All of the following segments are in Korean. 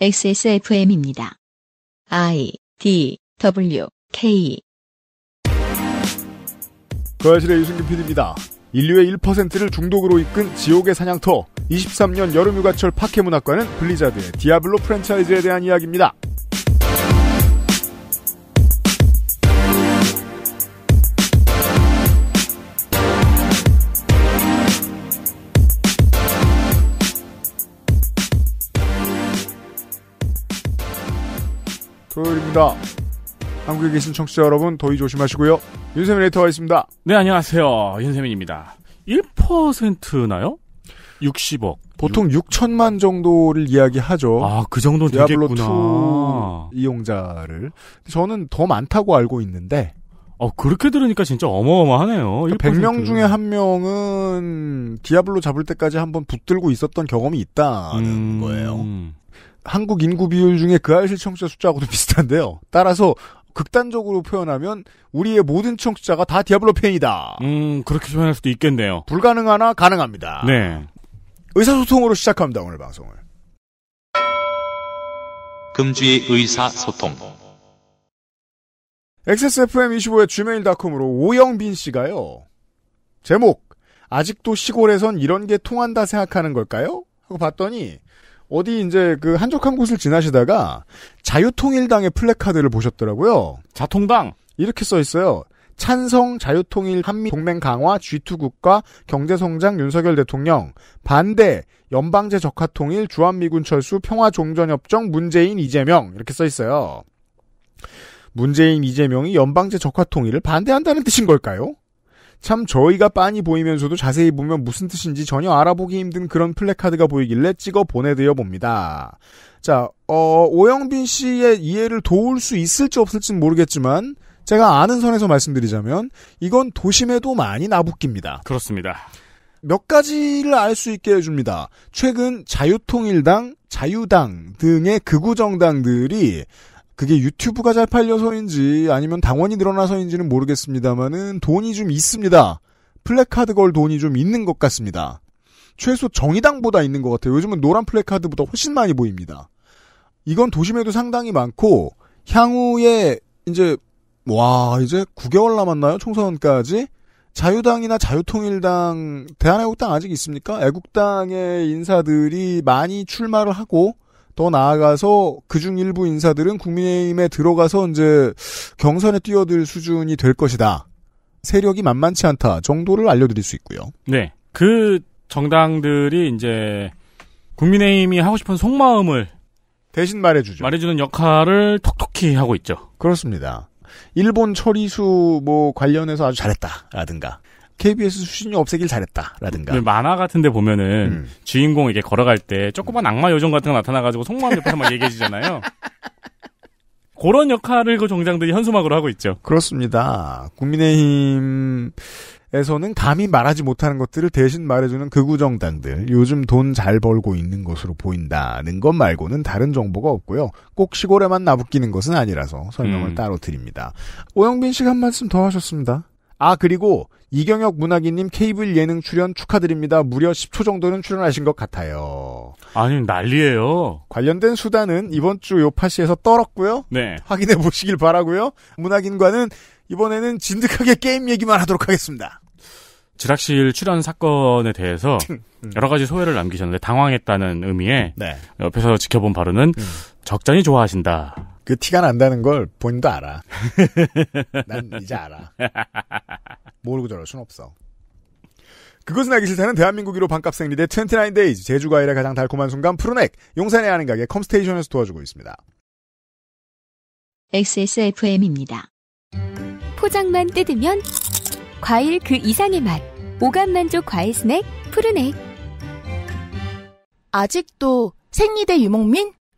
XSFM입니다. I D W K 거실의 유승균 PD입니다. 인류의 1%를 중독으로 이끈 지옥의 사냥터 23년 여름휴가철 파케문학관은 블리자드의 디아블로 프랜차이즈에 대한 이야기입니다. 금요일입니다. 한국에 계신 청취자 여러분 더위 조심하시고요. 윤세민 에이터가 있습니다. 네 안녕하세요 윤세민입니다. 1%나요? 60억. 보통 6... 6천만 정도를 이야기하죠. 아, 그 정도는 디아블로 되겠구나. 이용자를. 저는 더 많다고 알고 있는데. 어, 그렇게 들으니까 진짜 어마어마하네요. 그러니까 100명 중에 한 명은 디아블로 잡을 때까지 한번 붙들고 있었던 경험이 있다는 음... 거예요. 한국 인구 비율 중에 그 아이실 청취자 숫자하고도 비슷한데요. 따라서 극단적으로 표현하면 우리의 모든 청취자가 다 디아블로 팬이다. 음, 그렇게 표현할 수도 있겠네요. 불가능하나 가능합니다. 네. 의사소통으로 시작합니다, 오늘 방송을. 금주의 의사소통. XSFM25의 gmail.com으로 오영빈 씨가요. 제목, 아직도 시골에선 이런 게 통한다 생각하는 걸까요? 하고 봤더니, 어디 이제 그 한적한 곳을 지나시다가 자유통일당의 플래카드를 보셨더라고요. 자통당 이렇게 써 있어요. 찬성 자유통일 한미 동맹 강화 G2 국가 경제 성장 윤석열 대통령 반대 연방제 적화 통일 주한미군 철수 평화 종전 협정 문재인 이재명 이렇게 써 있어요. 문재인 이재명이 연방제 적화 통일을 반대한다는 뜻인 걸까요? 참 저희가 빤히 보이면서도 자세히 보면 무슨 뜻인지 전혀 알아보기 힘든 그런 플래카드가 보이길래 찍어 보내드려 봅니다. 자, 어, 오영빈 씨의 이해를 도울 수 있을지 없을지는 모르겠지만 제가 아는 선에서 말씀드리자면 이건 도심에도 많이 나붓깁니다. 그렇습니다. 몇 가지를 알 수 있게 해줍니다. 최근 자유통일당, 자유당 등의 극우정당들이 그게 유튜브가 잘 팔려서인지 아니면 당원이 늘어나서인지는 모르겠습니다만은 돈이 좀 있습니다. 플래카드 걸 돈이 좀 있는 것 같습니다. 최소 정의당보다 있는 것 같아요. 요즘은 노란 플래카드보다 훨씬 많이 보입니다. 이건 도심에도 상당히 많고 향후에 이제 와 이제 9개월 남았나요 총선까지 자유당이나 자유통일당 대한애국당 아직 있습니까? 애국당의 인사들이 많이 출마를 하고 더 나아가서 그 중 일부 인사들은 국민의힘에 들어가서 이제 경선에 뛰어들 수준이 될 것이다. 세력이 만만치 않다 정도를 알려드릴 수 있고요. 네. 그 정당들이 이제 국민의힘이 하고 싶은 속마음을 대신 말해주죠. 말해주는 역할을 톡톡히 하고 있죠. 그렇습니다. 일본 처리수 뭐 관련해서 아주 잘했다라든가 KBS 수신료 없애길 잘했다라든가. 네, 만화 같은데 보면은 음. 주인공에게 걸어갈 때 조그만 악마 요정 같은 거 나타나가지고 속마음 옆에서 막 얘기해주잖아요. 그런 역할을 그 정장들이 현수막으로 하고 있죠. 그렇습니다. 국민의힘 에서는 감히 말하지 못하는 것들을 대신 말해주는 극우정당들, 요즘 돈 잘 벌고 있는 것으로 보인다는 것 말고는 다른 정보가 없고요. 꼭 시골에만 나부끼는 것은 아니라서 설명을 음. 따로 드립니다. 오영빈 씨가 한 말씀 더 하셨습니다. 아 그리고 이경혁 문학인님 케이블 예능 출연 축하드립니다. 무려 10초 정도는 출연하신 것 같아요. 아니 난리예요. 관련된 수단은 이번 주 요파시에서 떨었고요. 네. 확인해 보시길 바라고요. 문학인과는 이번에는 진득하게 게임 얘기만 하도록 하겠습니다. 지락실 출연 사건에 대해서 음. 여러 가지 소회를 남기셨는데 당황했다는 의미에 네. 옆에서 지켜본 바로는 음. 적잖이 좋아하신다. 그 티가 난다는 걸 본인도 알아. 난 이제 알아. 모르고 저럴 순 없어. 그것은 알기 싫다는 대한민국 1로 반값 생리대 29데이즈 제주과일의 가장 달콤한 순간 푸른액 용산의 아는 가게 컴스테이션에서 도와주고 있습니다. XSFM입니다. 포장만 뜯으면 과일 그 이상의 맛 오감 만족 과일 스낵 푸른액 아직도 생리대 유목민?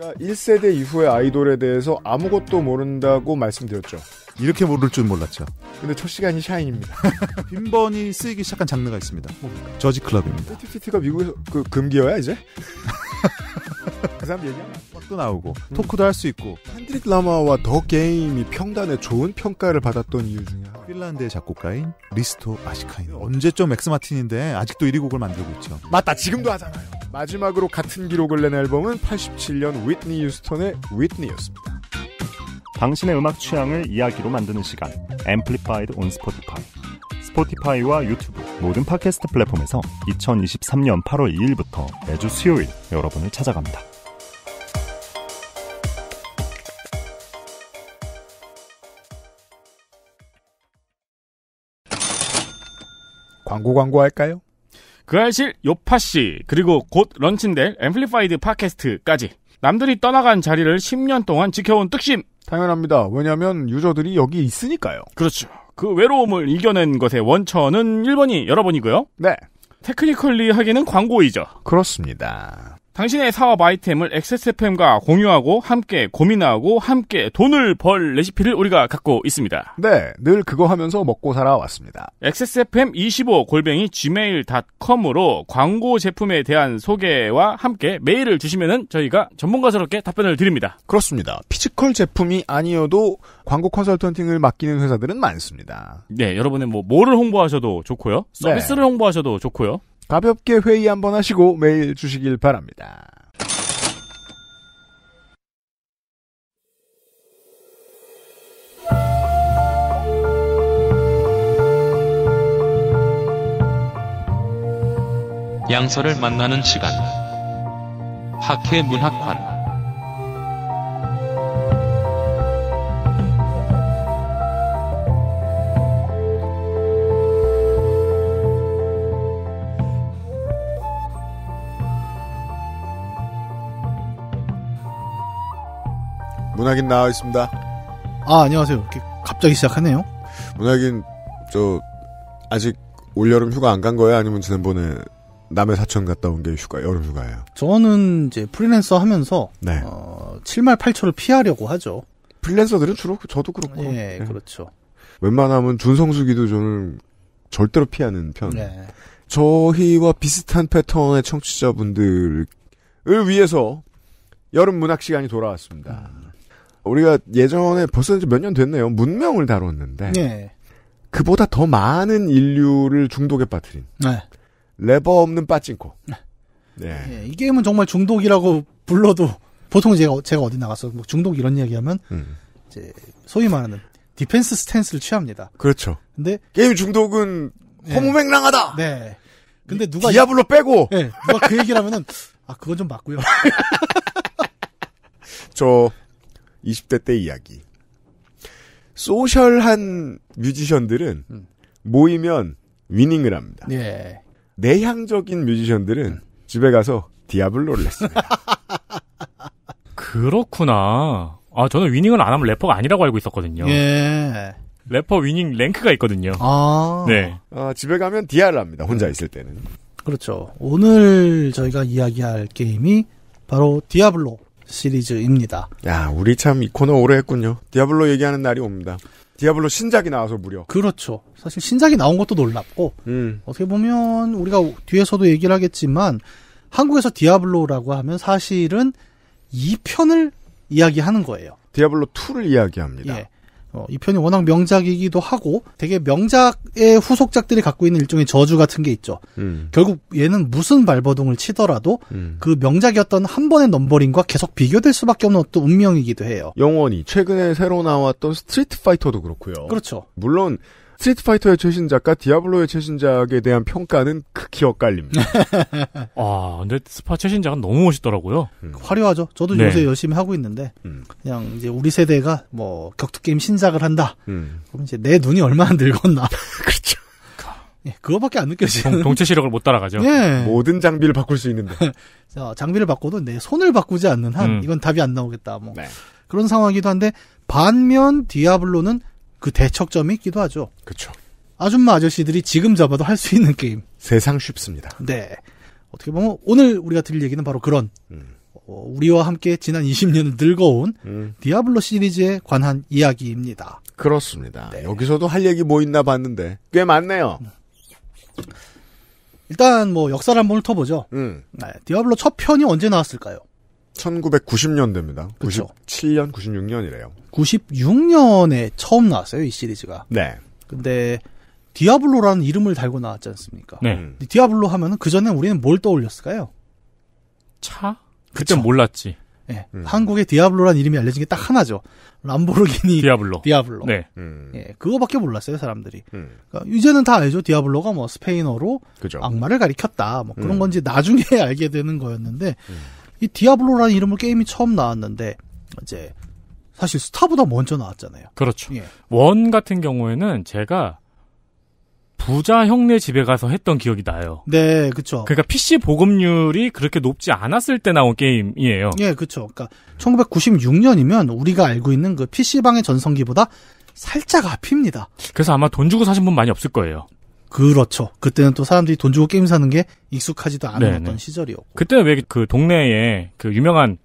제가 1세대 이후의 아이돌에 대해서 아무것도 모른다고 말씀드렸죠. 이렇게 모를 줄 몰랐죠. 근데 첫 시간이 샤인입니다. 빈번히 쓰이기 시작한 장르가 있습니다. 뭡니까? 저지 클럽입니다. 피티티가 미국에서 그 금기어야 이제? 그 사람 얘기하면 또 나오고 음. 토크도 할 수 있고 핸드릭 라마와 더 게임이 평단에 좋은 평가를 받았던 이유 중에 하나 핀란드의 작곡가인 리스토 마시카인 언제쯤 엑스 마틴인데 아직도 1위 곡을 만들고 있죠. 맞다 지금도 하잖아요. 마지막으로 같은 기록을 낸 앨범은 87년 윗니 유스턴의 윗니였습니다. 당신의 음악 취향을 이야기로 만드는 시간 앰플리파이드 온 스포티파이 스포티파이와 유튜브 모든 팟캐스트 플랫폼에서 2023년 8월 2일부터 매주 수요일 여러분을 찾아갑니다. 광고 광고 할까요? 그알실 요파씨 그리고 곧 런칭될 앰플리파이드 팟캐스트까지 남들이 떠나간 자리를 10년 동안 지켜온 뚝심 당연합니다. 왜냐하면 유저들이 여기 있으니까요. 그렇죠. 그 외로움을 이겨낸 것의 원천은 1번이 여러분이고요. 네. 테크니컬리 하기는 광고이죠. 그렇습니다. 당신의 사업 아이템을 XSFM과 공유하고 함께 고민하고 함께 돈을 벌 레시피를 우리가 갖고 있습니다. 네, 늘 그거 하면서 먹고 살아왔습니다. XSFM25 골뱅이 gmail.com으로 광고 제품에 대한 소개와 함께 메일을 주시면 저희가 전문가스럽게 답변을 드립니다. 그렇습니다. 피지컬 제품이 아니어도 광고 컨설턴팅을 맡기는 회사들은 많습니다. 네, 여러분의 뭐 뭐를 홍보하셔도 좋고요. 서비스를 네. 홍보하셔도 좋고요. 가볍게 회의 한번 하시고 메일 주시길 바랍니다. 양서를 만나는 시간. 학회 문학관 문학인 나와 있습니다. 아, 안녕하세요. 이렇게 갑자기 시작하네요. 문학인, 저, 아직 올여름 휴가 안 간 거예요? 아니면 지난번에 남해 사천 갔다 온 게 휴가, 여름 휴가예요? 저는 이제 프리랜서 하면서, 네. 어, 7말 8초를 피하려고 하죠. 프리랜서들은 주로, 그, 저도 그렇고. 예, 네. 그렇죠. 웬만하면 준성수기도 저는 절대로 피하는 편. 네. 저희와 비슷한 패턴의 청취자분들을 위해서 여름 문학 시간이 돌아왔습니다. 음. 우리가 예전에 벌써 몇 년 됐네요. 문명을 다뤘는데 네. 그보다 더 많은 인류를 중독에 빠뜨린 네. 레버 없는 빠찡코. 네. 네. 예, 이 게임은 정말 중독이라고 불러도 보통 제가 제가 어디 나가서 뭐 중독 이런 이야기하면 음. 이제 소위 말하는 디펜스 스탠스를 취합니다. 그렇죠. 근데 게임 중독은 허무맹랑하다. 네. 네. 근데 누가 디아블로 빼고 네, 누가 그 얘기를 하면은 아 그건 좀 맞고요. 저 20대 때 이야기. 소셜한 뮤지션들은 음. 모이면 위닝을 합니다. 예. 내향적인 뮤지션들은 음. 집에 가서 디아블로를 했습니다. 그렇구나. 아, 저는 위닝을 안 하면 래퍼가 아니라고 알고 있었거든요. 예. 래퍼 위닝 랭크가 있거든요. 아. 네. 아, 집에 가면 디아를 합니다. 혼자 있을 때는. 그렇죠. 오늘 저희가 이야기할 게임이 바로 디아블로 시리즈입니다. 야, 우리 참 이 코너 오래 했군요. 디아블로 얘기하는 날이 옵니다. 디아블로 신작이 나와서 무려. 그렇죠. 사실 신작이 나온 것도 놀랍고, 음. 어떻게 보면 우리가 뒤에서도 얘기를 하겠지만, 한국에서 디아블로라고 하면 사실은 2편을 이야기하는 거예요. 디아블로 2를 이야기합니다. 예. 어, 이 편이 워낙 명작이기도 하고 되게 명작의 후속작들이 갖고 있는 일종의 저주 같은 게 있죠. 음. 결국 얘는 무슨 발버둥을 치더라도 음. 그 명작이었던 한 번의 넘버링과 계속 비교될 수밖에 없는 어떤 운명이기도 해요. 영원히 최근에 새로 나왔던 스트리트 파이터도 그렇고요. 그렇죠. 물론 스트리트 파이터의 최신작과 디아블로의 최신작에 대한 평가는 극히 엇갈립니다. 아, 근데 스파 최신작은 너무 멋있더라고요. 음. 화려하죠. 저도 네. 요새 열심히 하고 있는데 음. 그냥 이제 우리 세대가 뭐 격투 게임 신작을 한다. 음. 그럼 이제 내 눈이 얼마나 늙었나. 그렇죠. 예, 그거밖에 안 느껴지는. 동, 체 시력을 못 따라가죠. 예. 모든 장비를 바꿀 수 있는데. 자, 장비를 바꿔도 내 손을 바꾸지 않는 한 음. 이건 답이 안 나오겠다. 뭐 네. 그런 상황이기도 한데 반면 디아블로는 그 대척점이 있기도 하죠. 그렇죠. 아줌마 아저씨들이 지금 잡아도 할 수 있는 게임. 세상 쉽습니다. 네. 어떻게 보면 오늘 우리가 드릴 얘기는 바로 그런 음. 어, 우리와 함께 지난 20년을 늙어온 음. 디아블로 시리즈에 관한 이야기입니다. 그렇습니다. 네. 여기서도 할 얘기 뭐 있나 봤는데 꽤 많네요. 음. 일단 뭐 역사를 한번 훑어보죠. 음. 네, 디아블로 첫 편이 언제 나왔을까요? 1990년대입니다. 그렇 97년, 96년이래요. 96년에 처음 나왔어요, 이 시리즈가. 네. 근데 디아블로라는 이름을 달고 나왔지 않습니까? 네. 음. 디아블로 하면은 그 전에 우리는 뭘 떠올렸을까요? 차? 그때 몰랐지. 네. 음. 한국의 디아블로라는 이름이 알려진 게 딱 하나죠. 람보르기니 디아블로. 디아블로. 네. 음. 예, 그거밖에 몰랐어요 사람들이. 음. 그러니까 이제는 다 알죠. 디아블로가 뭐 스페인어로 그죠. 악마를 가리켰다. 뭐 그런 음. 건지 나중에 알게 되는 거였는데 음. 이 디아블로라는 이름을 게임이 처음 나왔는데 이제 사실 스타보다 먼저 나왔잖아요. 그렇죠. 예. 원 같은 경우에는 제가 부자 형네 집에 가서 했던 기억이 나요. 네, 그렇죠. 그러니까 PC 보급률이 그렇게 높지 않았을 때 나온 게임이에요. 예, 그렇죠. 그러니까 1996년이면 우리가 알고 있는 그 PC방의 전성기보다 살짝 앞입니다. 그래서 아마 돈 주고 사신 분 많이 없을 거예요. 그렇죠. 그때는 또 사람들이 돈 주고 게임 사는 게 익숙하지도 않았던 네, 네. 시절이었고. 그때는 왜 그 동네에 그 유명한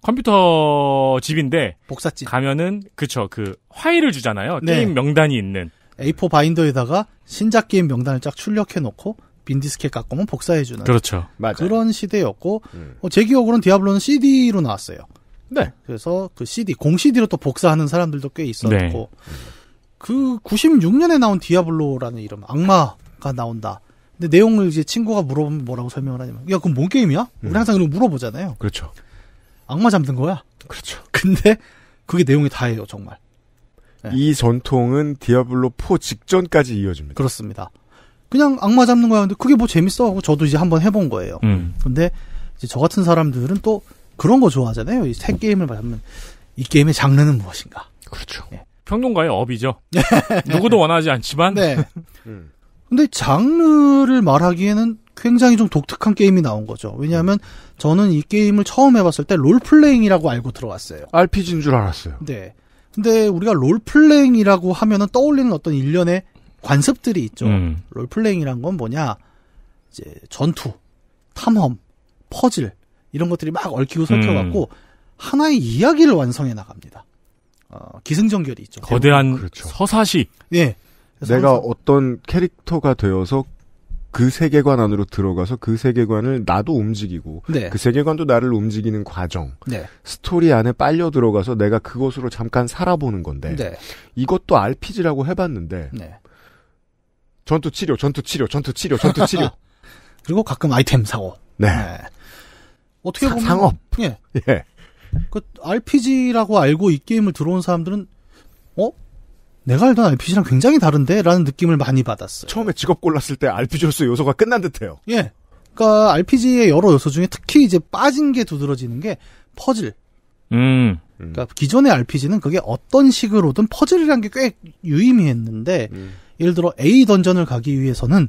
컴퓨터 집인데 복사집 가면은 그쵸 그 화일을 주잖아요. 네. 게임 명단이 있는 A4 바인더에다가 신작 게임 명단을 쫙 출력해 놓고 빈디스켓 깎으면 복사해주는 그렇죠. 맞아요. 그런 시대였고 음. 어, 제 기억으로는 디아블로는 CD로 나왔어요. 네. 그래서 그 CD 공 CD로 또 복사하는 사람들도 꽤 있었고. 네. 그 96년에 나온 디아블로라는 이름 악마가 나온다. 근데 내용을 이제 친구가 물어보면 뭐라고 설명을 하냐면 야 그건 뭔 게임이야? 우리 음. 항상 그런 물어보잖아요. 그렇죠. 악마 잡는 거야. 그렇죠. 근데 그게 내용이 다예요 정말. 네. 이 전통은 디아블로 4 직전까지 이어집니다. 그렇습니다. 그냥 악마 잡는 거야근데 그게 뭐 재밌어 하고 저도 이제 한번 해본 거예요. 음. 근데 이제 저 같은 사람들은 또 그런 거 좋아하잖아요. 이 새 게임을 말하면이 게임의 장르는 무엇인가. 그렇죠. 예. 평론가의 업이죠. 누구도 원하지 않지만. 네. 음. 근데 장르를 말하기에는 굉장히 좀 독특한 게임이 나온 거죠. 왜냐하면 저는 이 게임을 처음 해봤을 때 롤플레잉이라고 알고 들어왔어요. RPG인 줄 알았어요. 네. 근데 우리가 롤플레잉이라고 하면은 떠올리는 어떤 일련의 관습들이 있죠. 음. 롤플레잉이란 건 뭐냐? 이제 전투, 탐험, 퍼즐 이런 것들이 막 얽히고 섞여갖고 음. 하나의 이야기를 완성해 나갑니다. 어, 기승전결이 있죠. 거대한 음, 그렇죠. 서사시 예. 내가 항상... 어떤 캐릭터가 되어서 그 세계관 안으로 들어가서 그 세계관을 나도 움직이고 네. 그 세계관도 나를 움직이는 과정 네. 스토리 안에 빨려 들어가서 내가 그것으로 잠깐 살아보는 건데 네. 이것도 RPG라고 해봤는데 네. 전투 치료 전투 치료 전투 치료 전투 치료 그리고 가끔 아이템 사고 네, 네. 어떻게 보면 상업 예. 예그 RPG라고 알고 이 게임을 들어온 사람들은 어? 내가 알던 RPG랑 굉장히 다른데? 라는 느낌을 많이 받았어요. 처음에 직업 골랐을 때 RPG로서 요소가 끝난 듯해요. 예. 그니까 RPG의 여러 요소 중에 특히 이제 빠진 게 두드러지는 게 퍼즐. 음. 그니까 기존의 RPG는 그게 어떤 식으로든 퍼즐이란 게꽤 유의미했는데 음. 예를 들어 A 던전을 가기 위해서는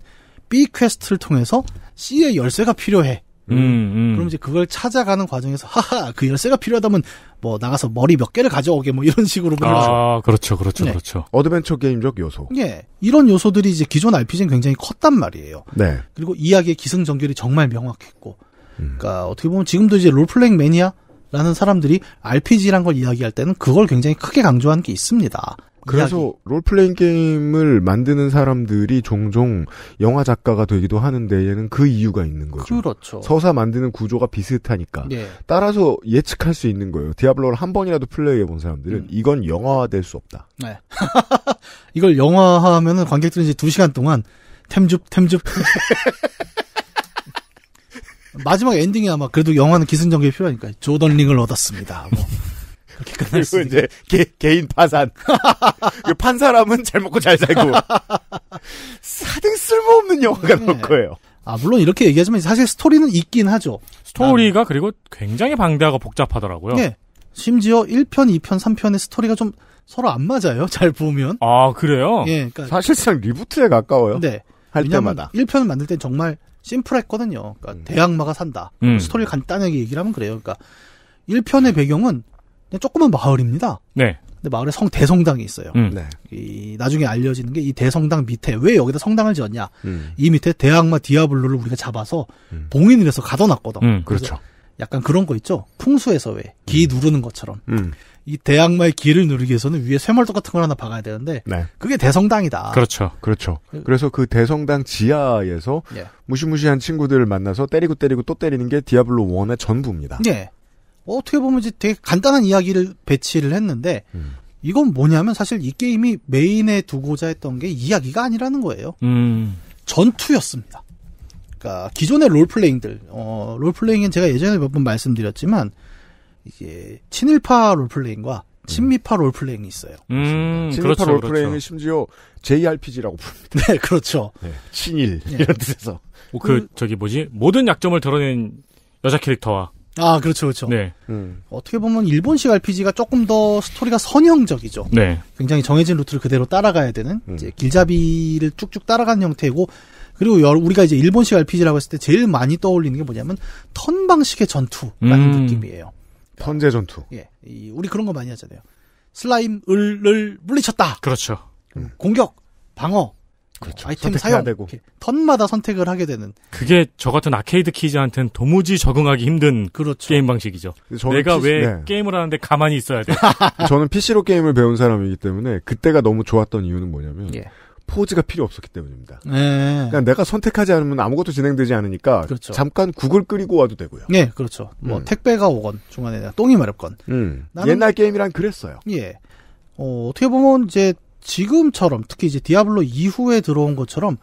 B 퀘스트를 통해서 C의 열쇠가 필요해. 음, 음. 그럼 이제 그걸 찾아가는 과정에서 하하 그 열쇠가 필요하다면 뭐 나가서 머리 몇 개를 가져오게 뭐 이런 식으로 보내죠. 아 그렇죠 그렇죠 네. 그렇죠. 어드벤처 게임적 요소. 예 이런 요소들이 이제 기존 RPG는 굉장히 컸단 말이에요. 네. 그리고 이야기의 기승전결이 정말 명확했고, 음. 그러니까 어떻게 보면 지금도 이제 롤플레잉 매니아라는 사람들이 RPG란 걸 이야기할 때는 그걸 굉장히 크게 강조한 게 있습니다. 그래서 이야기. 롤플레잉 게임을 만드는 사람들이 종종 영화 작가가 되기도 하는데 얘는 그 이유가 있는 거죠. 그렇죠. 서사 만드는 구조가 비슷하니까. 네. 따라서 예측할 수 있는 거예요. 디아블로를 한 번이라도 플레이해 본 사람들은 음. 이건 영화화될 수 없다. 네. 이걸 영화화하면 관객들은 이제 두시간 동안 템줍 템줍 마지막 엔딩이 아마 그래도 영화는 기승전결이 필요하니까 조던링을 얻었습니다. 뭐. 그렇게 끝났어 이제 개, 개인 파산. 판 사람은 잘 먹고 잘 살고. 사등 쓸모없는 영화가 네. 나올 거예요. 아, 물론 이렇게 얘기하지만 사실 스토리는 있긴 하죠. 스토리가 난... 그리고 굉장히 방대하고 복잡하더라고요. 네. 심지어 1편, 2편, 3편의 스토리가 좀 서로 안 맞아요. 잘 보면. 아, 그래요? 예. 그러니까 사실상 리부트에 가까워요. 네. 할 때마다. 1편을 만들 땐 정말 심플했거든요. 그러니까 음. 대악마가 산다. 음. 스토리를 간단하게 얘기를 하면 그래요. 그러니까 1편의 배경은 조그만 마을입니다. 네. 근데 마을에 성 대성당이 있어요. 음. 네. 이 나중에 알려지는 게 이 대성당 밑에 왜 여기다 성당을 지었냐? 음. 이 밑에 대악마 디아블로를 우리가 잡아서 음. 봉인을 해서 가둬놨거든. 음, 그렇죠. 약간 그런 거 있죠. 풍수에서 왜기 음. 누르는 것처럼 음. 이 대악마의 기를 누르기 위해서는 위에 쇠물도 같은 걸 하나 박아야 되는데 네. 그게 대성당이다. 그렇죠, 그렇죠. 그 그래서 그 대성당 지하에서 예. 무시무시한 친구들을 만나서 때리고 때리고 또 때리는 게 디아블로 원의 전부입니다. 예. 어떻게 보면 이제 되게 간단한 이야기를 배치를 했는데 음. 이건 뭐냐면 사실 이 게임이 메인에 두고자 했던 게 이야기가 아니라는 거예요. 음. 전투였습니다. 그러니까 기존의 롤플레잉들, 어, 롤플레잉은 제가 예전에 몇 번 말씀드렸지만 이게 친일파 롤플레잉과 친미파 롤플레잉이 있어요. 음, 그렇죠, 친일파 그렇죠, 롤플레잉은 그렇죠. 심지어 JRPG라고 부릅니다. 네, 그렇죠. 네, 친일 네. 이런 뜻에서. 그, 그, 저기 뭐지 모든 약점을 드러낸 여자 캐릭터와 아, 그렇죠, 그렇죠. 네. 음. 어떻게 보면 일본식 RPG가 조금 더 스토리가 선형적이죠. 네. 굉장히 정해진 루트를 그대로 따라가야 되는 음. 이제 길잡이를 쭉쭉 따라가는 형태고 그리고 우리가 이제 일본식 RPG라고 했을 때 제일 많이 떠올리는 게 뭐냐면 턴 방식의 전투라는 음. 느낌이에요. 턴제 전투. 예. 이, 우리 그런 거 많이 하잖아요. 슬라임을 물리쳤다. 그렇죠. 공격, 방어, 그렇죠. 아이템 사용 되고. 턴마다 선택을 하게 되는. 그게 저 같은 아케이드 키즈한테는 도무지 적응하기 힘든 그렇죠. 게임 방식이죠. 내가 PC, 왜 네. 게임을 하는데 가만히 있어야 돼? 저는 PC로 게임을 배운 사람이기 때문에 그때가 너무 좋았던 이유는 뭐냐면 예. 포즈가 필요 없었기 때문입니다. 네. 그러니까 내가 선택하지 않으면 아무것도 진행되지 않으니까 그렇죠. 잠깐 국을 끓이고 와도 되고요. 네, 그렇죠. 뭐 음. 뭐 택배가 오건 중간에 똥이 마렵건. 음. 옛날 게임이란 그랬어요. 예. 어, 어떻게 보면 이제 지금처럼 특히 이제 디아블로 이후에 들어온 것처럼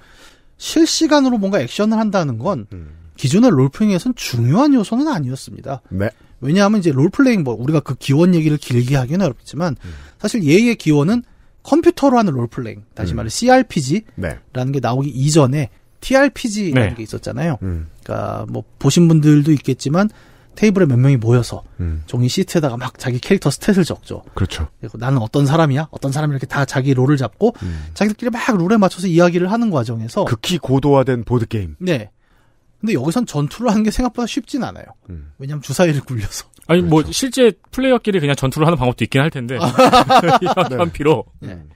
실시간으로 뭔가 액션을 한다는 건 음. 기존의 롤플레잉에선 중요한 요소는 아니었습니다. 네. 왜냐하면 이제 롤플레잉 뭐 우리가 그 기원 얘기를 길게 하기는 어렵지만 음. 사실 얘의 기원은 컴퓨터로 하는 롤플레잉 다시 음. 말해 CRPG라는 네. 게 나오기 이전에 TRPG라는 네. 게 있었잖아요. 음. 그러니까 뭐 보신 분들도 있겠지만 테이블에 몇 명이 모여서 음. 종이 시트에다가 막 자기 캐릭터 스탯을 적죠. 그렇죠. 그리고 나는 어떤 사람이야? 어떤 사람이 이렇게 다 자기 롤을 잡고 음. 자기들끼리 막롤에 맞춰서 이야기를 하는 과정에서 극히 고도화된 보드 게임. 네. 근데 여기선 전투를 하는 게 생각보다 쉽진 않아요. 음. 왜냐하면 주사위를 굴려서. 아니 뭐 그렇죠. 뭐 실제 플레이어끼리 그냥 전투를 하는 방법도 있긴 할 텐데 네. 한피로. 네. 음.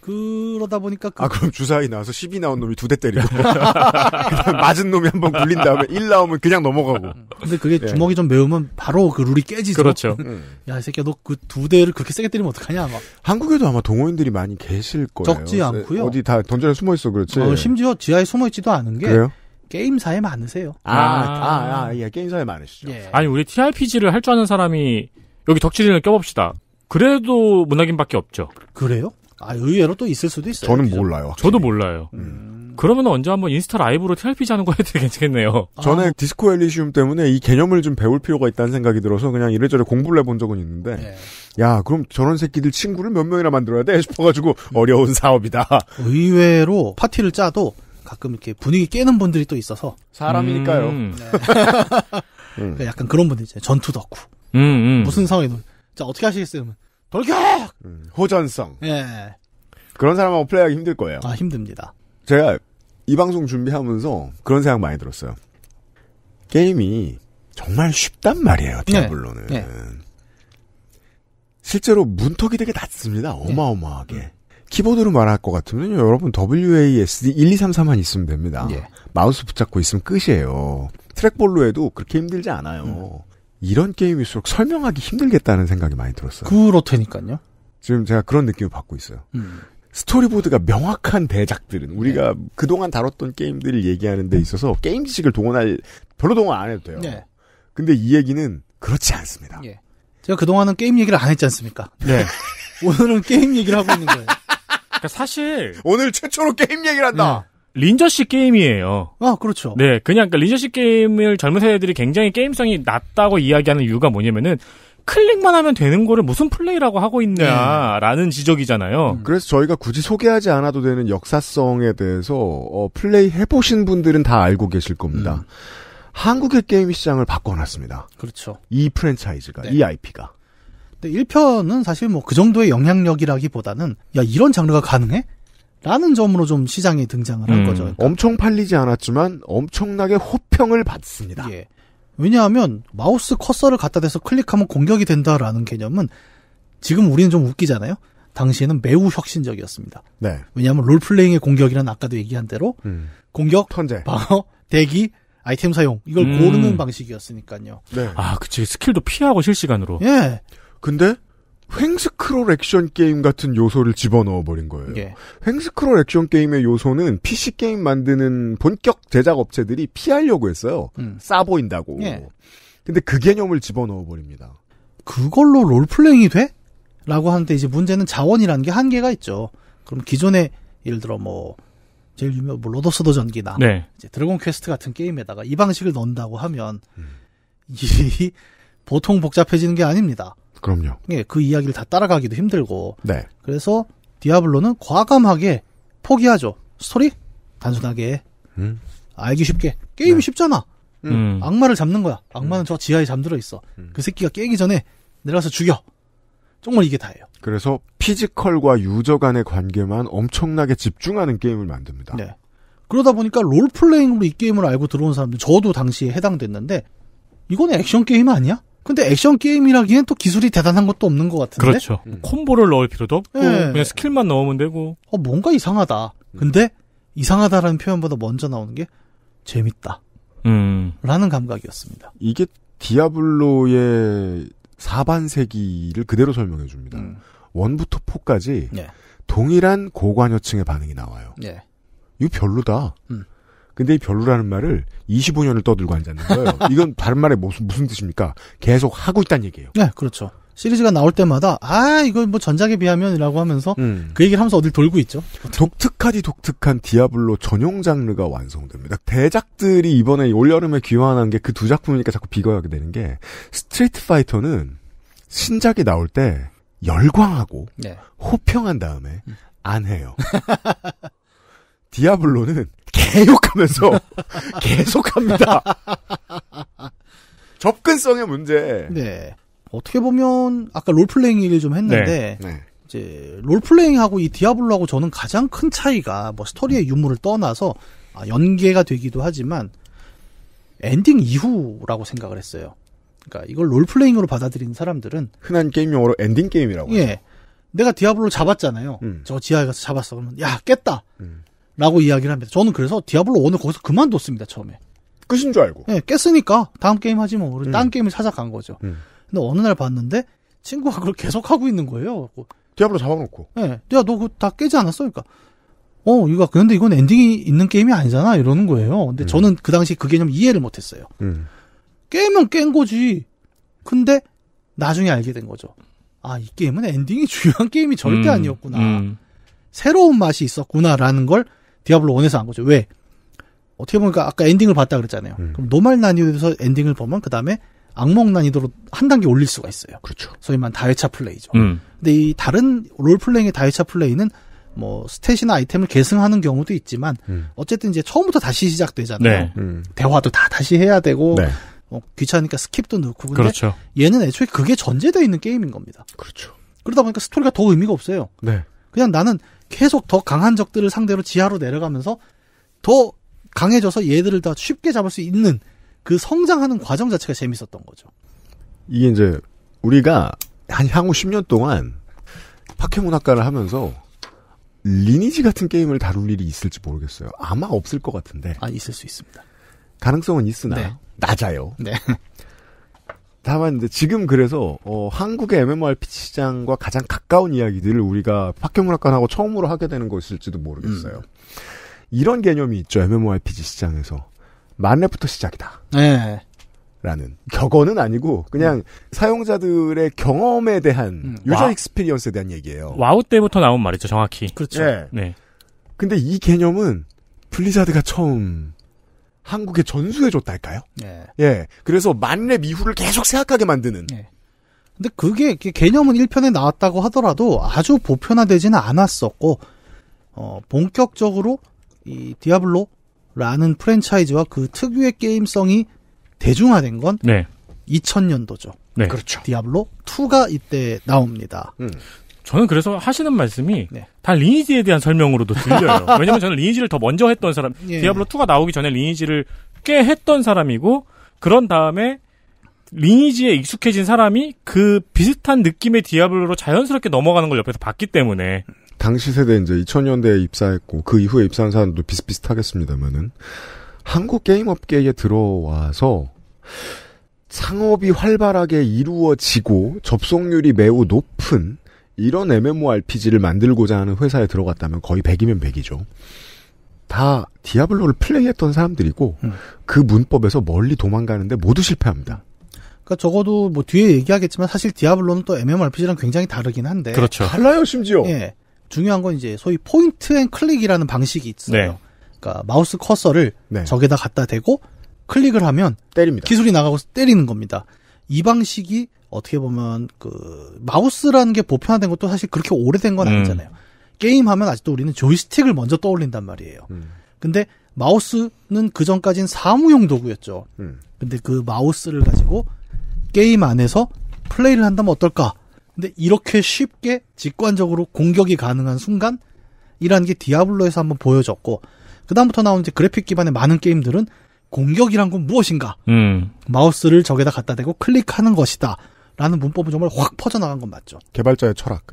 그러다 보니까 그... 아 그럼 주사위 나와서 10이 나온 놈이 두 대 때리고 맞은 놈이 한 번 굴린 다음에 1 나오면 그냥 넘어가고 근데 그게 예. 주먹이 예. 좀 매우면 바로 그 룰이 깨지죠 그렇죠 음. 음. 야 새끼야 너 그 두 대를 그렇게 세게 때리면 어떡하냐 막 한국에도 아마 동호인들이 많이 계실 거예요 적지 네, 않고요 어디 다 던전에 숨어있어 그렇지 어, 심지어 지하에 숨어있지도 않은 게 그래요? 게임사에 많으세요 아, 아, 아, 아, 아 예, 게임사에 많으시죠 예. 아니 우리 TRPG를 할 줄 아는 사람이 여기 덕질인을 껴봅시다 그래도 문학인밖에 없죠 그래요? 아, 의외로 또 있을 수도 있어요. 저는 그죠? 몰라요. 확실히. 저도 몰라요. 음. 그러면 언제 한번 인스타 라이브로 TRPG 하는 거 해도 괜찮겠네요. 아. 저는 에 디스코 엘리시움 때문에 이 개념을 좀 배울 필요가 있다는 생각이 들어서 그냥 이래저래 공부를 해본 적은 있는데, 네. 야, 그럼 저런 새끼들 친구를 몇 명이나 만들어야 돼? 싶어가지고 음. 어려운 사업이다. 의외로 파티를 짜도 가끔 이렇게 분위기 깨는 분들이 또 있어서. 사람이니까요. 음. 네. 음. 그 약간 그런 분들 있잖아요. 전투 덕후. 음, 음, 무슨 상황이든 자, 어떻게 하시겠어요? 그러면. 돌격! 음, 호전성. 예. 그런 사람하고 플레이하기 힘들 거예요. 아, 힘듭니다. 제가 이 방송 준비하면서 그런 생각 많이 들었어요. 게임이 정말 쉽단 말이에요, 디아블로는. 네. 네. 실제로 문턱이 되게 낮습니다. 네. 어마어마하게. 네. 키보드로 말할 것같으면 여러분 WASD 1 2 3 4만 있으면 됩니다. 예. 마우스 붙잡고 있으면 끝이에요. 트랙볼로 해도 그렇게 힘들지 않아요. 음. 이런 게임일수록 설명하기 힘들겠다는 생각이 많이 들었어요. 그렇다니까요. 지금 제가 그런 느낌을 받고 있어요. 음. 스토리보드가 명확한 대작들은 우리가 네. 그동안 다뤘던 게임들을 얘기하는 데 있어서 게임 지식을 동원할 별로 동원 안 해도 돼요. 네. 근데 이 얘기는 그렇지 않습니다. 예. 제가 그동안은 게임 얘기를 안 했지 않습니까? 네. 오늘은 게임 얘기를 하고 있는 거예요. 그러니까 사실 오늘 최초로 게임 얘기를 한다. 네. 린저씨 게임이에요. 아, 그렇죠. 네, 그냥 그 그러니까 린저씨 게임을 젊은 세대들이 굉장히 게임성이 낮다고 이야기하는 이유가 뭐냐면은 클릭만 하면 되는 거를 무슨 플레이라고 하고 있냐라는 네. 지적이잖아요. 음. 그래서 저희가 굳이 소개하지 않아도 되는 역사성에 대해서 어, 플레이 해보신 분들은 다 알고 계실 겁니다. 음. 한국의 게임 시장을 바꿔놨습니다. 그렇죠. 이 프랜차이즈가, 네. 이 IP가. 근데 1편은 사실 뭐 그 정도의 영향력이라기보다는 야 이런 장르가 가능해? 라는 점으로 좀 시장에 등장을 한 음. 거죠. 그러니까. 엄청 팔리지 않았지만 엄청나게 호평을 받습니다. 예. 왜냐하면 마우스 커서를 갖다 대서 클릭하면 공격이 된다라는 개념은 지금 우리는 좀 웃기잖아요. 당시에는 매우 혁신적이었습니다. 네. 왜냐하면 롤플레잉의 공격이란 아까도 얘기한 대로 음. 공격, 턴제, 방어, 대기, 아이템 사용 이걸 음. 고르는 방식이었으니까요. 네. 아, 그치 스킬도 피하고 실시간으로. 예. 근데 횡스크롤 액션 게임 같은 요소를 집어넣어 버린 거예요. 예. 횡스크롤 액션 게임의 요소는 PC 게임 만드는 본격 제작 업체들이 피하려고 했어요. 음. 싸 보인다고. 예. 근데 그 개념을 집어넣어 버립니다. 그걸로 롤플레잉이 돼? 라고 하는데 이제 문제는 자원이라는 게 한계가 있죠. 그럼 기존에 예를 들어 뭐 제일 유명뭐로더스도 전기나 네. 이제 드래곤 퀘스트 같은 게임에다가 이 방식을 넣는다고 하면 음. 이 보통 복잡해지는 게 아닙니다. 그럼요. 예, 그 이야기를 다 따라가기도 힘들고. 네. 그래서 디아블로는 과감하게 포기하죠. 스토리 단순하게 음. 알기 쉽게 게임이 네. 쉽잖아. 음. 악마를 잡는 거야. 악마는 음. 저 지하에 잠들어 있어. 음. 그 새끼가 깨기 전에 내려가서 죽여. 정말 이게 다예요. 그래서 피지컬과 유저 간의 관계만 엄청나게 집중하는 게임을 만듭니다. 네. 그러다 보니까 롤플레잉으로 이 게임을 알고 들어온 사람들, 저도 당시에 해당됐는데, 이건 액션 게임 아니야? 근데 액션 게임이라기엔 또 기술이 대단한 것도 없는 것 같은데. 그렇죠. 음. 콤보를 넣을 필요도 없고 네. 그냥 스킬만 넣으면 되고. 어 뭔가 이상하다. 근데 이상하다라는 표현보다 먼저 나오는 게 재밌다. 음. 라는 감각이었습니다. 이게 디아블로의 사반세기를 그대로 설명해 줍니다. 음. 1부터 4까지 네. 예. 동일한 고관여층의 반응이 나와요. 네. 이거 별로다. 음. 근데 이 별로라는 말을 25년을 떠들고 앉았는 거예요. 이건 다른 말에 무슨, 무슨 뜻입니까? 계속 하고 있다는 얘기예요. 네, 그렇죠. 시리즈가 나올 때마다 아이건뭐 전작에 비하면이라고 하면서 음. 그 얘기를 하면서 어딜 돌고 있죠. 독특하디 독특한 디아블로 전용 장르가 완성됩니다. 대작들이 이번에 올 여름에 귀환한 게 그 두 작품이니까 자꾸 비교하게 되는 게 스트리트 파이터는 신작이 나올 때 열광하고 네. 호평한 다음에 음. 안 해요. 디아블로는 개욕하면서 계속합니다. 접근성의 문제. 네. 어떻게 보면 아까 롤플레잉 얘기를 좀 했는데 네. 네. 이제 롤플레잉하고 이 디아블로하고 저는 가장 큰 차이가 뭐 스토리의 음. 유무를 떠나서 아, 연계가 되기도 하지만 엔딩 이후라고 생각을 했어요. 그러니까 이걸 롤플레잉으로 받아들인 사람들은 흔한 게임 용어로 엔딩 게임이라고. 예. 해요. 내가 디아블로 잡았잖아요. 음. 저 지하에 가서 잡았어. 그러면 야 깼다. 음. 라고 이야기를 합니다. 저는 그래서 디아블로 오늘 거기서 그만뒀습니다, 처음에. 끝인 줄 알고. 네, 깼으니까 다음 게임 하지 뭐. 음. 딴 게임을 찾아간 거죠. 음. 근데 어느 날 봤는데 친구가 그걸 계속 하고 있는 거예요. 디아블로 잡아놓고. 네, 야, 너 그거 다 깨지 않았어? 그러니까. 어, 이거, 그런데 이건 엔딩이 있는 게임이 아니잖아. 이러는 거예요. 근데 음. 저는 그 당시 그 개념 이해를 못했어요. 음. 게임은 깬 거지. 근데 나중에 알게 된 거죠. 아, 이 게임은 엔딩이 중요한 게임이 절대 음. 아니었구나. 음. 새로운 맛이 있었구나라는 걸 디아블로 1에서 안 거죠. 왜? 어떻게 보니까 아까 엔딩을 봤다 그랬잖아요. 음. 그럼 노말 난이도에서 엔딩을 보면 그 다음에 악몽 난이도로 한 단계 올릴 수가 있어요. 그렇죠. 소위 말 다회차 플레이죠. 음. 근데 이 다른 롤플레잉의 다회차 플레이는 뭐 스탯이나 아이템을 계승하는 경우도 있지만 음. 어쨌든 이제 처음부터 다시 시작되잖아요. 네. 음. 대화도 다 다시 해야 되고 네. 어, 귀찮으니까 스킵도 넣고 근데 그렇죠. 얘는 애초에 그게 전제되어 있는 게임인 겁니다. 그렇죠. 그러다 보니까 스토리가 더 의미가 없어요. 네. 그냥 나는 계속 더 강한 적들을 상대로 지하로 내려가면서 더 강해져서 얘들을 더 쉽게 잡을 수 있는 그 성장하는 과정 자체가 재밌었던 거죠. 이게 이제 우리가 한 향후 10년 동안 파케문학과를 하면서 리니지 같은 게임을 다룰 일이 있을지 모르겠어요. 아마 없을 것 같은데. 아, 있을 수 있습니다. 가능성은 있으나 네. 낮아요. 네. 담았는데 지금 그래서 어, 한국의 MMORPG 시장과 가장 가까운 이야기들을 우리가 학교문학관하고 처음으로 하게 되는 것일지도 모르겠어요. 음. 이런 개념이 있죠. MMORPG 시장에서 만렙부터 시작이다. 네. 라는 격언은 아니고 그냥 음. 사용자들의 경험에 대한 음. 유저 와. 익스피리언스에 대한 얘기예요. 와우 때부터 나온 말이죠, 정확히. 그렇죠. 네. 네. 근데 이 개념은 블리자드가 처음 한국에 전수해줬달까요? 예. 예. 그래서 만렙 이후를 계속 생각하게 만드는. 예. 근데 그게 개념은 1편에 나왔다고 하더라도 아주 보편화되지는 않았었고, 어, 본격적으로 이 디아블로라는 프랜차이즈와 그 특유의 게임성이 대중화된 건 네. 2000년도죠. 네. 그렇죠. 디아블로 2가 이때 나옵니다. 음. 저는 그래서 하시는 말씀이 네. 다 리니지에 대한 설명으로도 들려요. 왜냐면 저는 리니지를 더 먼저 했던 사람, 예. 디아블로 2가 나오기 전에 리니지를 꽤 했던 사람이고 그런 다음에 리니지에 익숙해진 사람이 그 비슷한 느낌의 디아블로로 자연스럽게 넘어가는 걸 옆에서 봤기 때문에 당시 세대 이제 2000년대에 입사했고 그 이후에 입사한 사람도 비슷비슷하겠습니다만은 한국 게임 업계에 들어와서 상업이 활발하게 이루어지고 접속률이 매우 높은 이런 MMORPG를 만들고자 하는 회사에 들어갔다면 거의 100이면 100이죠. 다 디아블로를 플레이했던 사람들이고 음. 그 문법에서 멀리 도망가는데 모두 실패합니다. 그러니까 적어도 뭐 뒤에 얘기하겠지만 사실 디아블로는 또 MMORPG랑 굉장히 다르긴 한데 그렇죠. 달라요 심지어. 예. 중요한 건 이제 소위 포인트 앤 클릭이라는 방식이 있어요. 네. 그러니까 마우스 커서를 네. 적에다 갖다 대고 클릭을 하면 때립니다. 기술이 나가고 때리는 겁니다. 이 방식이 어떻게 보면 그 마우스라는 게 보편화된 것도 사실 그렇게 오래된 건 음. 아니잖아요. 음. 게임하면 아직도 우리는 조이스틱을 먼저 떠올린단 말이에요. 음. 근데 마우스는 그 전까진 사무용 도구였죠. 음. 근데 그 마우스를 가지고 게임 안에서 플레이를 한다면 어떨까? 근데 이렇게 쉽게 직관적으로 공격이 가능한 순간 이라는 게 디아블로에서 한번 보여졌고 그 다음부터 나온 이제 그래픽 기반의 많은 게임들은 공격이란 건 무엇인가? 음. 마우스를 적에다 갖다 대고 클릭하는 것이다. 라는 문법은 정말 확 퍼져나간 건 맞죠. 개발자의 철학.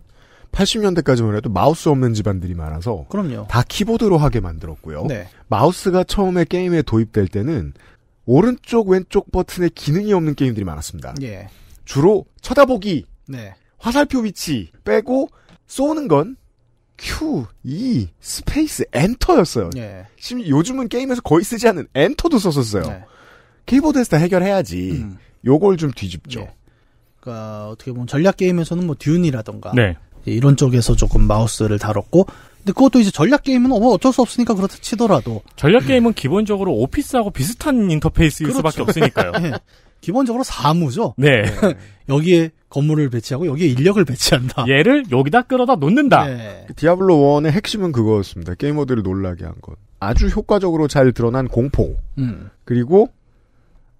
80년대까지만 해도 마우스 없는 집안들이 많아서 그럼요. 다 키보드로 하게 만들었고요. 네. 마우스가 처음에 게임에 도입될 때는 오른쪽 왼쪽 버튼에 기능이 없는 게임들이 많았습니다. 예. 주로 쳐다보기, 네. 화살표 위치 빼고 쏘는 건 Q, E, 스페이스, 엔터였어요. 예. 심 요즘은 게임에서 거의 쓰지 않는 엔터도 썼었어요. 예. 키보드에서 다 해결해야지. 음. 요걸 좀 뒤집죠. 예. 그니까 어떻게 보면 전략 게임에서는 뭐듀운라던가 네. 예, 이런 쪽에서 조금 마우스를 다뤘고 근데 그것도 이제 전략 게임은 뭐 어쩔 수 없으니까 그렇다 치더라도 전략 게임은 기본적으로 오피스하고 비슷한 인터페이스일 그렇죠. 수밖에 없으니까요. 예. 기본적으로 사무죠. 네. 여기에 건물을 배치하고 여기에 인력을 배치한다. 얘를 여기다 끌어다 놓는다. 네. 그 디아블로 1의 핵심은 그거였습니다. 게이머들을 놀라게 한 것. 아주 효과적으로 잘 드러난 공포. 음. 그리고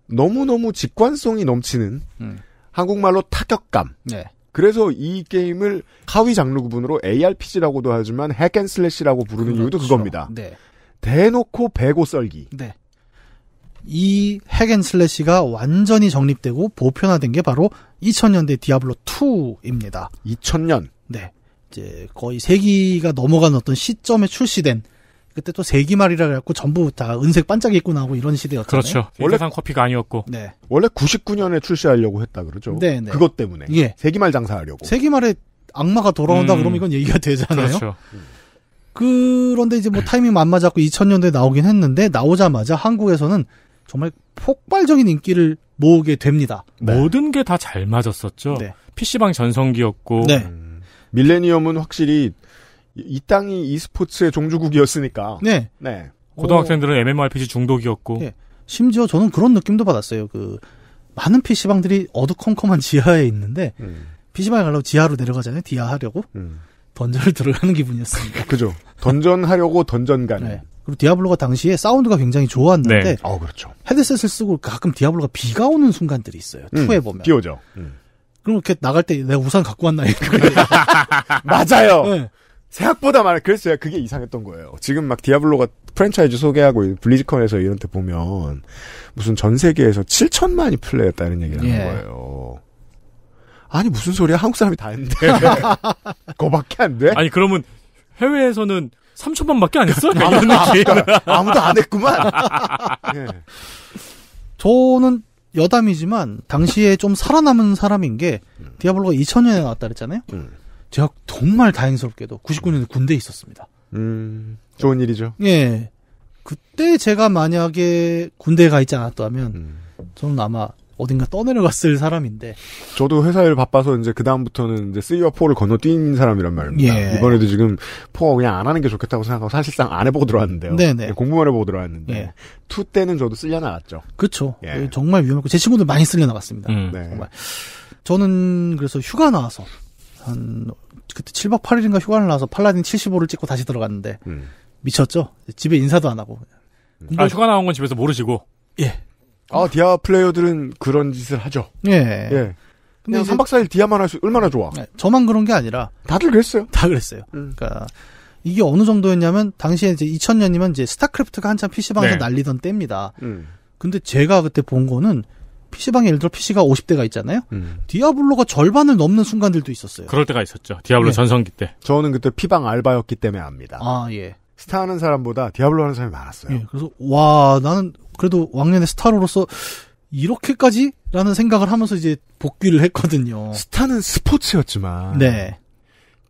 너무너무 직관성이 넘치는 음. 한국말로 타격감. 네. 그래서 이 게임을 하위 장르 구분으로 ARPG라고도 하지만 핵앤슬래시라고 부르는 그렇죠. 이유도 그겁니다. 네. 대놓고 배고 썰기. 네. 이 핵앤슬래시가 완전히 정립되고 보편화된 게 바로 2000년대 디아블로 2입니다. 2000년. 네. 이제 거의 세기가 넘어간 어떤 시점에 출시된 그때 또 세기 말이라 그래갖고 전부 다 은색 반짝이 입고 나오고 이런 시대였잖아요. 그렇죠. 원래 산 커피가 아니었고. 네. 원래 99년에 출시하려고 했다 그러죠. 네, 네. 그것 때문에. 예. 세기 말 장사하려고. 세기 말에 악마가 돌아온다 음. 그러면 이건 얘기가 되잖아요. 그렇죠. 그런데 이제 뭐 타이밍 안 맞았고 2000년대에 나오긴 했는데 나오자마자 한국에서는 정말 폭발적인 인기를 모으게 됩니다. 네. 모든 게 다 잘 맞았었죠. 네. PC방 전성기였고. 네. 음, 밀레니엄은 확실히 이, 땅이 e스포츠의 종주국이었으니까. 네. 네. 고등학생들은 MMORPG 중독이었고. 네. 심지어 저는 그런 느낌도 받았어요. 그 많은 PC방들이 어두컴컴한 지하에 있는데 음. PC방에 가려고 지하로 내려가잖아요. 디아 하려고. 음. 던전을 들어가는 기분이었습니다. 그죠. 던전하려고 던전 가는. 네. 그리고 디아블로가 당시에 사운드가 굉장히 좋았는데 네. 어, 그렇죠. 헤드셋을 쓰고 가끔 디아블로가 비가 오는 순간들이 있어요. 음, 투에 음, 보면. 비 오죠. 음. 그럼 이렇게 나갈 때 내가 우산 갖고 왔나 이렇게. 맞아요. 네. 생각보다 많아. 그래서 제가 그게 이상했던 거예요. 지금 막 디아블로가 프랜차이즈 소개하고 블리즈컨에서 이런 데 보면 무슨 전 세계에서 7천만이 플레이했다는 얘기를 하는 예. 거예요. 아니 무슨 소리야? 한국 사람이 다 했는데. 그거밖에 안 돼? 아니 그러면 해외에서는 3초반밖에 안 했어? 아, 이런 아, 느낌. 그러니까 아무도 안 했구만. 네. 저는 여담이지만 당시에 좀 살아남은 사람인 게 디아블로가 2000년에 나왔다 그랬잖아요. 음. 제가 정말 다행스럽게도 99년에 군대에 있었습니다. 음, 좋은 일이죠. 예. 그때 제가 만약에 군대에 가 있지 않았다면 음. 저는 아마 어딘가 떠내려갔을 사람인데. 저도 회사일 바빠서 이제 그다음부터는 이제 쓰와4를 건너뛴 사람이란 말입니다. 예. 이번에도 지금 4가 그냥 안 하는 게 좋겠다고 생각하고 사실상 안 해보고 들어왔는데요. 네네. 예, 공부만 해보고 들어왔는데. 예. 투 때는 저도 쓸려 나갔죠. 그쵸. 예. 예. 정말 위험했고, 제 친구들 많이 쓸려 나갔습니다. 음. 네. 정말. 저는 그래서 휴가 나와서, 한, 그때 7박 8일인가 휴가를 나와서 팔라딘 75를 찍고 다시 들어갔는데, 음. 미쳤죠? 집에 인사도 안 하고. 아, 휴가 나온 건 집에서 모르시고? 예. 아, 디아 플레이어들은 그런 짓을 하죠. 예. 예. 근데 이 3박 4일 디아만 할 수 얼마나 좋아. 예, 저만 그런 게 아니라 다들 그랬어요. 다 그랬어요. 음. 그러니까 이게 어느 정도였냐면 당시에 이제 2000년이면 이제 스타크래프트가 한참 PC방에서 네. 날리던 때입니다. 음. 근데 제가 그때 본 거는 PC방에 예를 들어 PC가 50대가 있잖아요. 음. 디아블로가 절반을 넘는 순간들도 있었어요. 그럴 때가 있었죠. 디아블로 예. 전성기 때. 저는 그때 피방 알바였기 때문에 압니다. 아, 예. 스타 하는 사람보다 디아블로 하는 사람이 많았어요. 예, 그래서 와 나는 그래도 왕년의 스타로로서 이렇게까지? 라는 생각을 하면서 이제 복귀를 했거든요. 스타는 스포츠였지만. 네.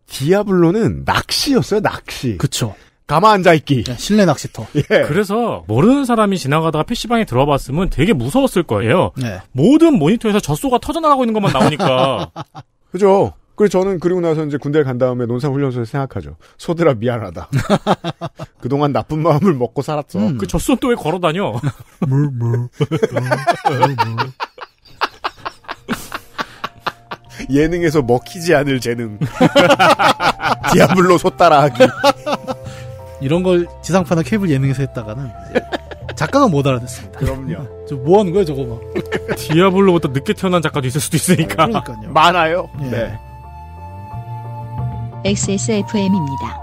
디아블로는 낚시였어요, 낚시. 그쵸. 가만 앉아있기. 네, 실내 낚시터. 예. 그래서 모르는 사람이 지나가다가 PC방에 들어봤으면 되게 무서웠을 거예요. 네. 모든 모니터에서 젖소가 터져나가고 있는 것만 나오니까. 그죠. 그리고 저는 그리고 나서 이제 군대를 간 다음에 논산훈련소에서 생각하죠. 소들아 미안하다. 그동안 나쁜 마음을 먹고 살았어. 음. 그젖소는또 왜 걸어 다녀? 예능에서 먹히지 않을 재능. 디아블로 소 따라하기. 이런 걸 지상파나 케이블 예능에서 했다가는 작가가 못 알아듣습니다. 그럼요. 저 뭐 하는 거야 저거 막. 디아블로보다 늦게 태어난 작가도 있을 수도 있으니까. 그러니까요. 많아요. 예. 네. XSFM입니다.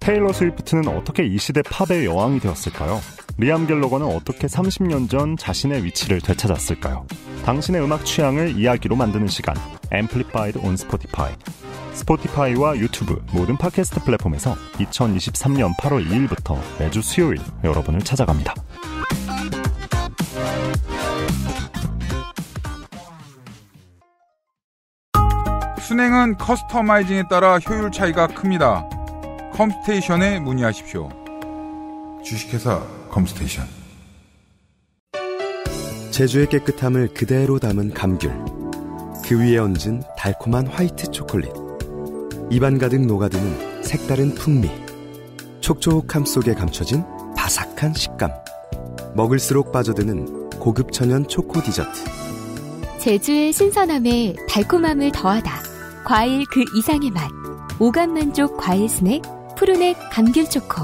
테일러 스위프트는 어떻게 이 시대 팝의 여왕이 되었을까요? 리암 갤러거는 어떻게 30년 전 자신의 위치를 되찾았을까요? 당신의 음악 취향을 이야기로 만드는 시간 앰플리파이드 온 스포티파이 스포티파이와 유튜브 모든 팟캐스트 플랫폼에서 2023년 8월 2일부터 매주 수요일 여러분을 찾아갑니다. 순행은 커스터마이징에 따라 효율 차이가 큽니다. 컴스테이션에 문의하십시오. 주식회사 컴스테이션 제주의 깨끗함을 그대로 담은 감귤 그 위에 얹은 달콤한 화이트 초콜릿 입안 가득 녹아드는 색다른 풍미. 촉촉함 속에 감춰진 바삭한 식감. 먹을수록 빠져드는 고급 천연 초코 디저트. 제주의 신선함에 달콤함을 더하다. 과일 그 이상의 맛. 오감 만족 과일 스낵 푸르넥 감귤 초코.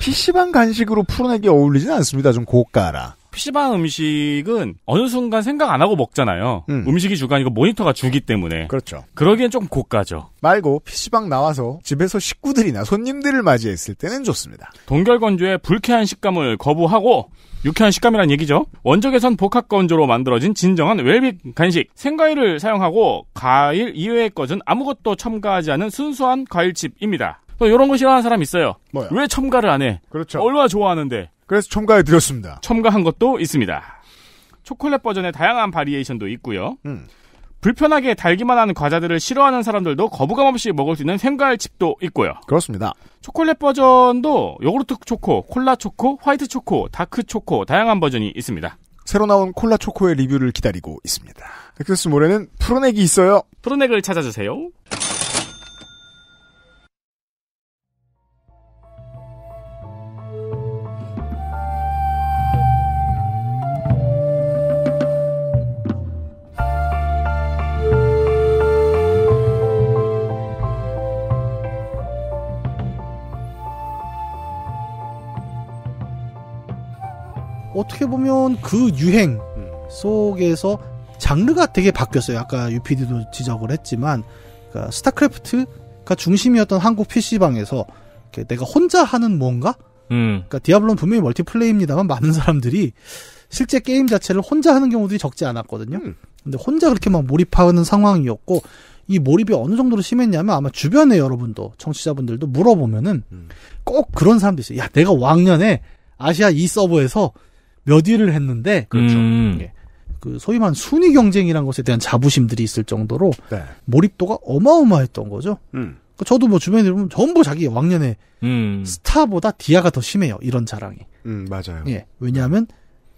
PC방 간식으로 푸르넥이 어울리진 않습니다. 좀 고가라. PC방 음식은 어느 순간 생각 안 하고 먹잖아요. 음. 식이 주관이고 모니터가 주기 때문에. 그렇죠. 그러기엔 좀 고가죠. 말고 PC방 나와서 집에서 식구들이나 손님들을 맞이했을 때는 좋습니다. 동결건조의 불쾌한 식감을 거부하고 유쾌한 식감이란 얘기죠. 원적외선 복합 건조로 만들어진 진정한 웰빙 간식. 생과일을 사용하고 과일 이외의 것은 아무것도 첨가하지 않은 순수한 과일칩입니다. 또 이런 거 싫어하는 사람 있어요. 뭐야? 왜 첨가를 안 해? 그렇죠. 얼마나 좋아하는데. 그래서 첨가해 드렸습니다. 첨가한 것도 있습니다. 초콜릿 버전의 다양한 바리에이션도 있고요. 음. 불편하게 달기만 하는 과자들을 싫어하는 사람들도 거부감 없이 먹을 수 있는 생과 칩도 있고요. 그렇습니다. 초콜릿 버전도 요구르트 초코, 콜라 초코, 화이트 초코, 다크 초코 다양한 버전이 있습니다. 새로 나온 콜라 초코의 리뷰를 기다리고 있습니다. 넥서스 몰에는 프로넥이 있어요. 프로넥을 찾아주세요. 어떻게 보면 그 유행 음. 속에서 장르가 되게 바뀌었어요. 아까 유피디도 지적을 했지만 그러니까 스타크래프트가 중심이었던 한국 PC방에서 내가 혼자 하는 뭔가? 음. 그러니까 디아블로는 분명히 멀티플레이입니다만 많은 사람들이 실제 게임 자체를 혼자 하는 경우들이 적지 않았거든요. 음. 근데 혼자 그렇게 막 몰입하는 상황이었고 이 몰입이 어느 정도로 심했냐면 아마 주변에 여러분도 청취자분들도 물어보면은 음. 꼭 그런 사람도 있어요. 야, 내가 왕년에 아시아 이 서버에서 몇 일을 했는데 그렇죠. 음. 예. 그 소위 말한 순위 경쟁이란 것에 대한 자부심들이 있을 정도로 네. 몰입도가 어마어마했던 거죠. 음. 그 저도 뭐 주변에 보면 전부 자기 왕년에 음. 스타보다 디아가 더 심해요. 이런 자랑이. 음, 맞아요. 예. 왜냐하면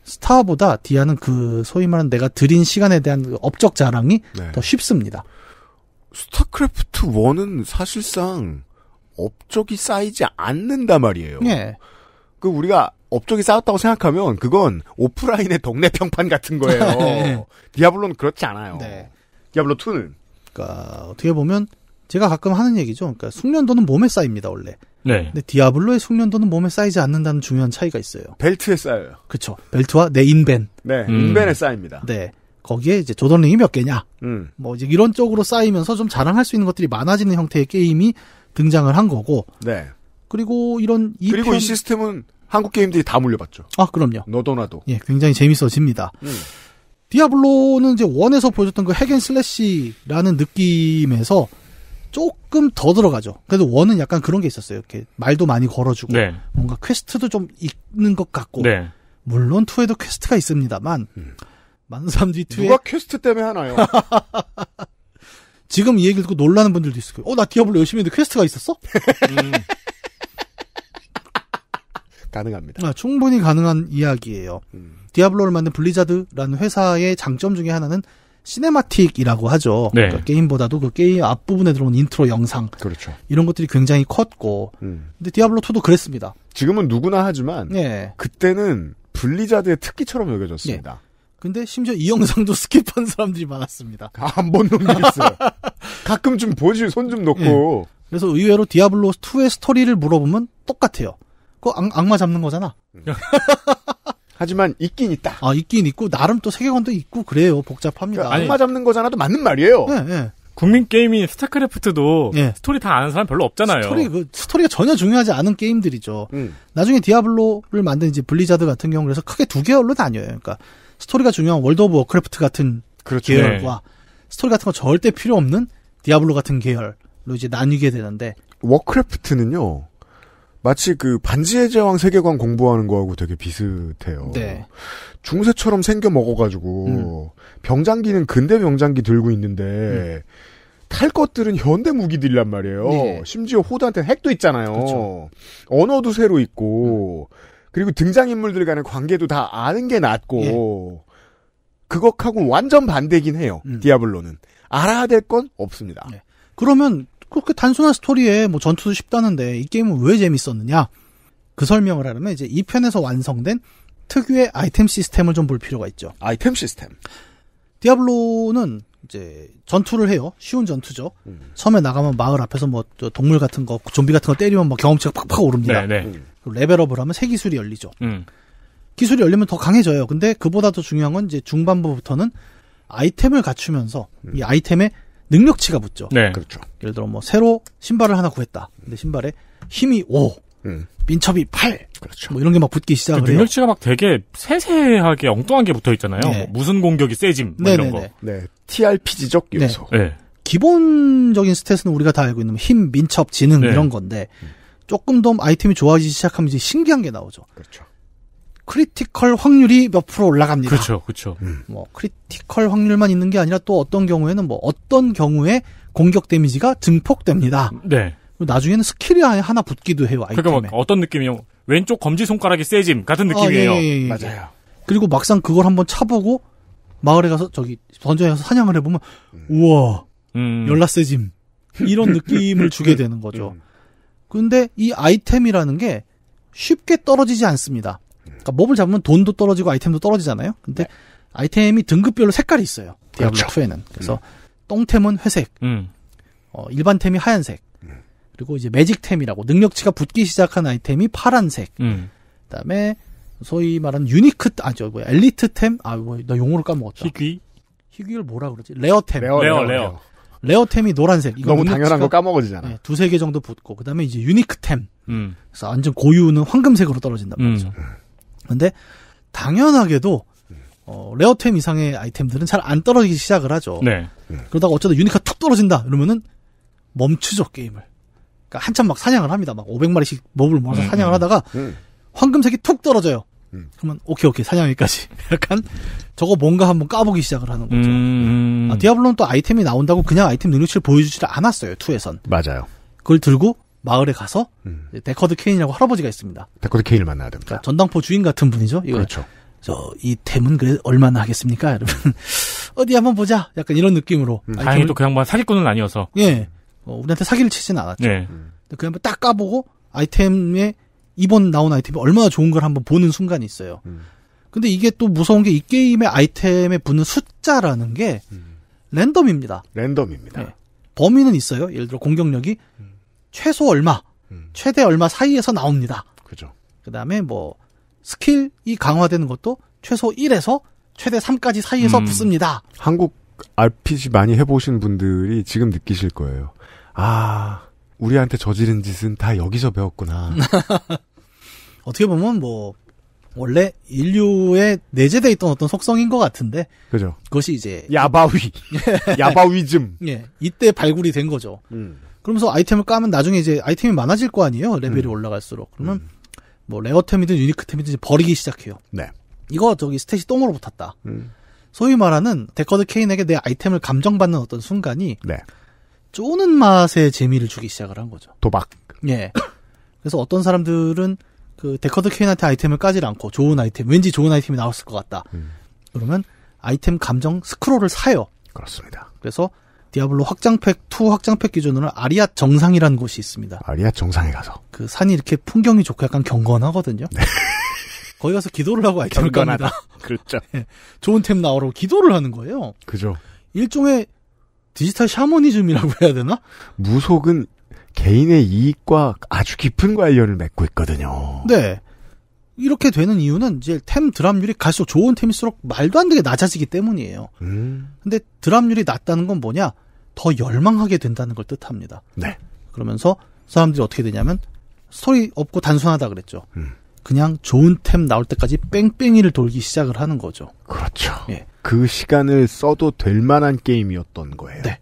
스타보다 디아는 그 소위 말하는 내가 들인 시간에 대한 그 업적 자랑이 네. 더 쉽습니다. 스타크래프트 1은 사실상 업적이 쌓이지 않는다 말이에요. 예. 그 우리가 업적이 쌓였다고 생각하면 그건 오프라인의 동네 평판 같은 거예요. 네. 디아블로는 그렇지 않아요. 네. 디아블로 2는 그러니까 어떻게 보면 제가 가끔 하는 얘기죠. 그러니까 숙련도는 몸에 쌓입니다 원래. 네. 근데 디아블로의 숙련도는 몸에 쌓이지 않는다는 중요한 차이가 있어요. 벨트에 쌓여요. 그렇죠. 벨트와 내 인벤. 네, 음. 인벤에 쌓입니다. 네. 거기에 이제 조던링이 몇 개냐. 음. 뭐 이제 이런 쪽으로 쌓이면서 좀 자랑할 수 있는 것들이 많아지는 형태의 게임이 등장을 한 거고. 네. 그리고 이런 이 그리고 편... 이 시스템은 한국 게임들이 다 물려봤죠. 아, 그럼요. 너도 나도. 예, 굉장히 재밌어집니다. 음. 디아블로는 이제 원에서 보여줬던 그 핵앤 슬래시라는 느낌에서 조금 더 들어가죠. 그래도 원은 약간 그런 게 있었어요. 이렇게 말도 많이 걸어주고 네. 뭔가 퀘스트도 좀 있는 것 같고 네. 물론 투에도 퀘스트가 있습니다만 음. 많은 사람들이 투에 누가 퀘스트 때문에 하나요? 지금 이 얘기를 듣고 놀라는 분들도 있을 거예요. 어, 나 디아블로 열심히 했는데 퀘스트가 있었어? 음. 가능합니다. 아, 충분히 가능한 이야기예요. 음. 디아블로를 만든 블리자드라는 회사의 장점 중에 하나는 시네마틱이라고 하죠. 네. 그러니까 게임보다도 그 게임 앞부분에 들어온 인트로 영상. 그렇죠. 이런 것들이 굉장히 컸고. 음. 근데 디아블로2도 그랬습니다. 지금은 누구나 하지만. 네. 그때는 블리자드의 특기처럼 여겨졌습니다. 네. 근데 심지어 이 영상도 스킵한 사람들이 많았습니다. 안본 놈이 있어 가끔 좀 보지, 손 좀 놓고. 네. 그래서 의외로 디아블로2의 스토리를 물어보면 똑같아요. 그 악마 잡는 거잖아. 음. 하지만 있긴 있다. 아 있긴 있고 나름 또 세계관도 있고 그래요 복잡합니다. 그러니까 악마 잡는 거잖아도 맞는 말이에요. 네, 네. 국민 게임인 스타크래프트도 네. 스토리 다 아는 사람 별로 없잖아요. 스토리 그 스토리가 전혀 중요하지 않은 게임들이죠. 음. 나중에 디아블로를 만든 이제 블리자드 같은 경우 그래서 크게 두 계열로 나뉘어요. 그러니까 스토리가 중요한 월드 오브 워크래프트 같은 그렇죠. 계열과 네. 스토리 같은 거 절대 필요 없는 디아블로 같은 계열로 이제 나뉘게 되는데 워크래프트는요 마치 그 반지의 제왕 세계관 공부하는 거하고 되게 비슷해요. 네. 중세처럼 생겨 먹어가지고 음. 병장기는 근대 병장기 들고 있는데 음. 탈 것들은 현대 무기들이란 말이에요. 네. 심지어 호드한테 핵도 있잖아요. 그쵸. 언어도 새로 있고 음. 그리고 등장인물들 간의 관계도 다 아는 게 낫고 예. 그것하고 완전 반대긴 해요. 음. 디아블로는 알아야 될 건 없습니다. 네. 그러면 그렇게 단순한 스토리에 뭐 전투도 쉽다는데 이 게임은 왜 재밌었느냐? 그 설명을 하려면 이제 2편에서 완성된 특유의 아이템 시스템을 좀 볼 필요가 있죠. 아이템 시스템. 디아블로는 이제 전투를 해요. 쉬운 전투죠. 음. 섬에 나가면 마을 앞에서 뭐 동물 같은 거, 좀비 같은 거 때리면 뭐 경험치가 팍팍 오릅니다. 네네. 네. 음. 레벨업을 하면 새 기술이 열리죠. 음. 기술이 열리면 더 강해져요. 근데 그보다 더 중요한 건 이제 중반부부터는 아이템을 갖추면서 음. 이 아이템의 능력치가 붙죠. 네. 그렇죠. 예를 들어 뭐 새로 신발을 하나 구했다. 근데 신발에 힘이 5, 민첩이 8. 그렇죠. 뭐 이런 게 막 붙기 시작을 그 능력치가 해요. 막 되게 세세하게 엉뚱한 게 붙어 있잖아요. 네. 뭐 무슨 공격이 세짐 뭐 이런 거. 네. TRPG적 요소. 네. 네. 기본적인 스탯은 우리가 다 알고 있는 힘, 민첩, 지능 네. 이런 건데 음. 조금 더 아이템이 좋아지기 시작하면 이제 신기한 게 나오죠. 그렇죠. 크리티컬 확률이 몇 프로 올라갑니다. 그렇죠, 그렇죠. 음. 음. 뭐 크리티컬 확률만 있는 게 아니라 또 어떤 경우에는 뭐 어떤 경우에 공격 데미지가 증폭됩니다. 네. 나중에는 스킬이 하나 붙기도 해요. 아이템에. 그러니까 뭐 어떤 느낌이요? 왼쪽 검지 손가락이 세짐 같은 아, 느낌이에요. 아, 예, 예, 예. 맞아요. 그리고 막상 그걸 한번 차보고 마을에 가서 저기 던전에 가서 사냥을 해보면 음. 우와 음. 열라 세짐 이런 느낌을 주게 되는 거죠. 음. 근데 이 아이템이라는 게 쉽게 떨어지지 않습니다. 그러니까 몹을 잡으면 돈도 떨어지고 아이템도 떨어지잖아요. 근데 네. 아이템이 등급별로 색깔이 있어요. 디아블로 그렇죠. 2에는. 그래서 음. 똥템은 회색, 음. 어, 일반템이 하얀색, 음. 그리고 이제 매직템이라고 능력치가 붙기 시작한 아이템이 파란색. 음. 그다음에 소위 말하는 유니크 아저 아, 뭐 엘리트템 아뭐나 용어를 까먹었다. 희귀 희귀를 뭐라 그러지? 레어템. 레어 레어 레어. 레어. 템이 노란색. 이거 너무 당연한 거 까먹어지잖아. 네, 두세 개 정도 붙고 그다음에 이제 유니크템. 음. 그래서 완전 고유는 황금색으로 떨어진단 음. 말이죠. 근데 당연하게도 어, 레어템 이상의 아이템들은 잘 안 떨어지기 시작을 하죠. 네. 그러다가 어쩌다 유니크가툭 떨어진다 이러면은 멈추죠 게임을. 그러니까 한참 막 사냥을 합니다. 막 500마리씩 몹을 모아서 음, 음. 사냥을 음. 하다가 음. 황금색이 툭 떨어져요. 음. 그러면 오케이 오케이 사냥이까지 약간 저거 뭔가 한번 까보기 시작을 하는 거죠. 음, 아, 디아블로는 또 아이템이 나온다고 그냥 아이템 능력치를 보여주지를 않았어요. 2에선. 맞아요. 그걸 들고 마을에 가서 음. 데커드 케인이라고 할아버지가 있습니다. 데커드 케인을 만나야 됩니다. 그러니까 전당포 주인 같은 분이죠. 이거. 그렇죠. 저이 템은 그래 얼마나 하겠습니까? 여러분 어디 한번 보자. 약간 이런 느낌으로. 음. 다행히 또그 양반 사기꾼은 아니어서. 예. 어, 우리한테 사기를 치진 않았죠. 네. 음. 그 양반 딱 까보고 아이템에 이번 나온 아이템이 얼마나 좋은 걸 한번 보는 순간이 있어요. 음. 근데 이게 또 무서운 게 이 게임의 아이템에 붙는 숫자라는 게 음. 랜덤입니다. 랜덤입니다. 네. 범위는 있어요. 예를 들어 공격력이 음. 최소 얼마, 음. 최대 얼마 사이에서 나옵니다. 그죠. 그 다음에 뭐, 스킬이 강화되는 것도 최소 1에서 최대 3까지 사이에서 음. 붙습니다. 한국 RPG 많이 해보신 분들이 지금 느끼실 거예요. 아, 우리한테 저지른 짓은 다 여기서 배웠구나. 어떻게 보면 뭐, 원래 인류에 내재되어 있던 어떤 속성인 것 같은데. 그죠. 그것이 이제. 야바위. 야바위즘. 예. 이때 발굴이 된 거죠. 음. 그러면서 아이템을 까면 나중에 이제 아이템이 많아질 거 아니에요. 레벨이 음. 올라갈수록. 그러면 음. 뭐 레어템이든 유니크템이든 버리기 시작해요. 네. 이거 저기 스탯이 똥으로 붙었다. 음. 소위 말하는 데커드 케인에게 내 아이템을 감정받는 어떤 순간이 네. 쪼는 맛에 재미를 주기 시작을 한 거죠. 도박. 예. 그래서 어떤 사람들은 그 데커드 케인한테 아이템을 까질 않고 좋은 아이템, 왠지 좋은 아이템이 나왔을 것 같다. 음. 그러면 아이템 감정 스크롤을 사요. 그렇습니다. 그래서 디아블로 확장팩 2 확장팩 기준으로는 아리아 정상이라는 곳이 있습니다. 아리아 정상에 가서 그 산이 이렇게 풍경이 좋고 약간 경건하거든요. 네. 거기 가서 기도를 하고 아이템을 깝니다. 그렇죠. 네. 좋은 템 나오라고 기도를 하는 거예요. 그죠. 일종의 디지털 샤머니즘이라고 해야 되나? 무속은 개인의 이익과 아주 깊은 관련을 맺고 있거든요. 네. 이렇게 되는 이유는 이제 템 드랍률이 갈수록 좋은 템일수록 말도 안 되게 낮아지기 때문이에요. 음. 근데 드랍률이 낮다는 건 뭐냐? 더 열망하게 된다는 걸 뜻합니다. 네. 그러면서 사람들이 어떻게 되냐면 스토리 없고 단순하다 그랬죠. 음. 그냥 좋은 템 나올 때까지 뺑뺑이를 돌기 시작을 하는 거죠. 그렇죠. 예. 그 시간을 써도 될 만한 게임이었던 거예요. 네.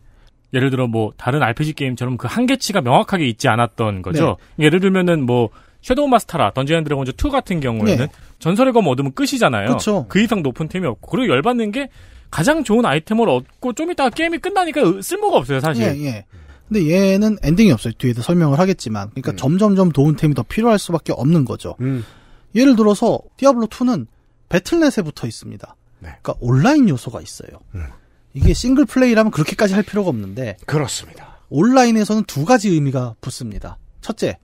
예를 들어 뭐 다른 RPG 게임처럼 그 한계치가 명확하게 있지 않았던 거죠. 네. 그러니까 예를 들면은 뭐 섀도우 마스터라 던지앤 드래곤즈 2 같은 경우에는 네. 전설의 검 얻으면 끝이잖아요. 그쵸. 그 이상 높은 템이 없고 그리고 열받는 게 가장 좋은 아이템을 얻고 좀 이따가 게임이 끝나니까 쓸모가 없어요 사실. 예, 예. 근데 얘는 엔딩이 없어요. 뒤에서 설명을 하겠지만 그러니까 음. 점점점 도움템이 더 필요할 수밖에 없는 거죠. 음. 예를 들어서 디아블로 2는 배틀넷에 붙어 있습니다. 네. 그러니까 온라인 요소가 있어요. 음. 이게 싱글 플레이라면 그렇게까지 할 필요가 없는데 그렇습니다. 온라인에서는 두 가지 의미가 붙습니다. 첫째,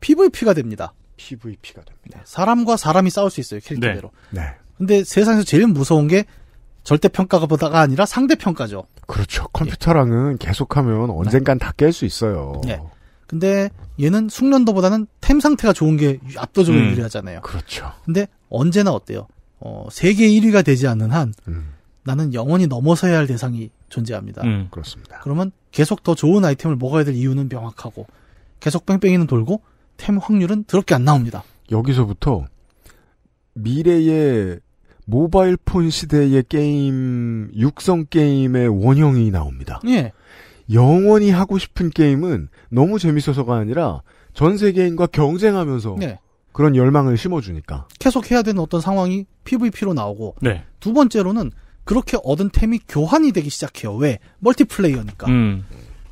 PVP가 됩니다. PVP가 됩니다. 네, 사람과 사람이 싸울 수 있어요 캐릭터대로. 네. 네. 근데 세상에서 제일 무서운 게 절대 평가보다가 가 아니라 상대 평가죠. 그렇죠. 컴퓨터랑은 예. 계속하면 언젠간 네. 다깰 수 있어요. 네. 근데 얘는 숙련도보다는 템 상태가 좋은 게 압도적으로 음. 유리하잖아요. 그렇죠. 근데 언제나 어때요? 어, 세계 1위가 되지 않는 한 음. 나는 영원히 넘어서야 할 대상이 존재합니다. 음. 그렇습니다. 그러면 계속 더 좋은 아이템을 먹어야 될 이유는 명확하고 계속 뺑뺑이는 돌고 템 확률은 더럽게 안 나옵니다. 여기서부터 미래의 모바일 폰 시대의 게임 육성 게임의 원형이 나옵니다. 예. 영원히 하고 싶은 게임은 너무 재밌어서가 아니라 전 세계인과 경쟁하면서 네. 그런 열망을 심어주니까 계속 해야 되는 어떤 상황이 PVP로 나오고 네. 두 번째로는 그렇게 얻은 템이 교환이 되기 시작해요. 왜 멀티플레이어니까. 음.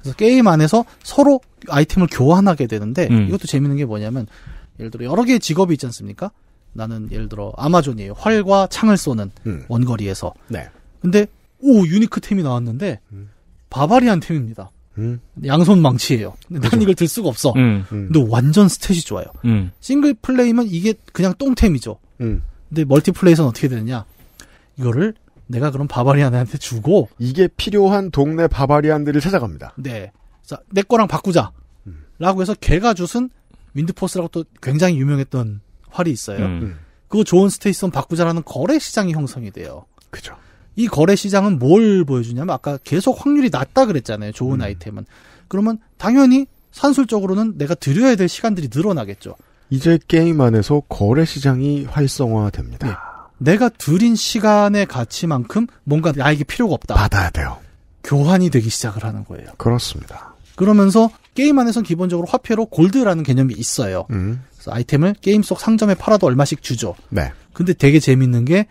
그래서 게임 안에서 서로 아이템을 교환하게 되는데 음. 이것도 재밌는 게 뭐냐면 예를 들어 여러 개의 직업이 있지 않습니까? 나는 예를 들어 아마존이에요. 활과 창을 쏘는 음. 원거리에서. 네. 근데 오 유니크 템이 나왔는데 음. 바바리안 템입니다. 음. 양손 망치예요. 근데 그렇죠. 이걸 들 수가 없어. 음. 근데 완전 스탯이 좋아요. 음. 싱글 플레이면 이게 그냥 똥템이죠. 음. 근데 멀티플레이에서는 어떻게 되느냐? 이거를 내가 그럼 바바리안한테 주고 이게 필요한 동네 바바리안들을 찾아갑니다. 네. 자, 내 거랑 바꾸자. 음. 라고 해서 걔가 주은 윈드포스라고 또 굉장히 유명했던 활이 있어요. 음. 그 좋은 스테이션 바꾸자라는 거래 시장이 형성이 돼요. 그죠. 이 거래 시장은 뭘 보여주냐면 아까 계속 확률이 낮다 그랬잖아요. 좋은 음. 아이템은. 그러면 당연히 산술적으로는 내가 들여야 될 시간들이 늘어나겠죠. 이제 게임 안에서 거래 시장이 활성화됩니다. 네. 내가 들인 시간의 가치만큼 뭔가 나에게 필요가 없다. 받아야 돼요. 교환이 되기 시작을 하는 거예요. 그렇습니다. 그러면서 게임 안에선 기본적으로 화폐로 골드라는 개념이 있어요. 음. 그래서 아이템을 게임 속 상점에 팔아도 얼마씩 주죠. 네. 근데 되게 재밌는 게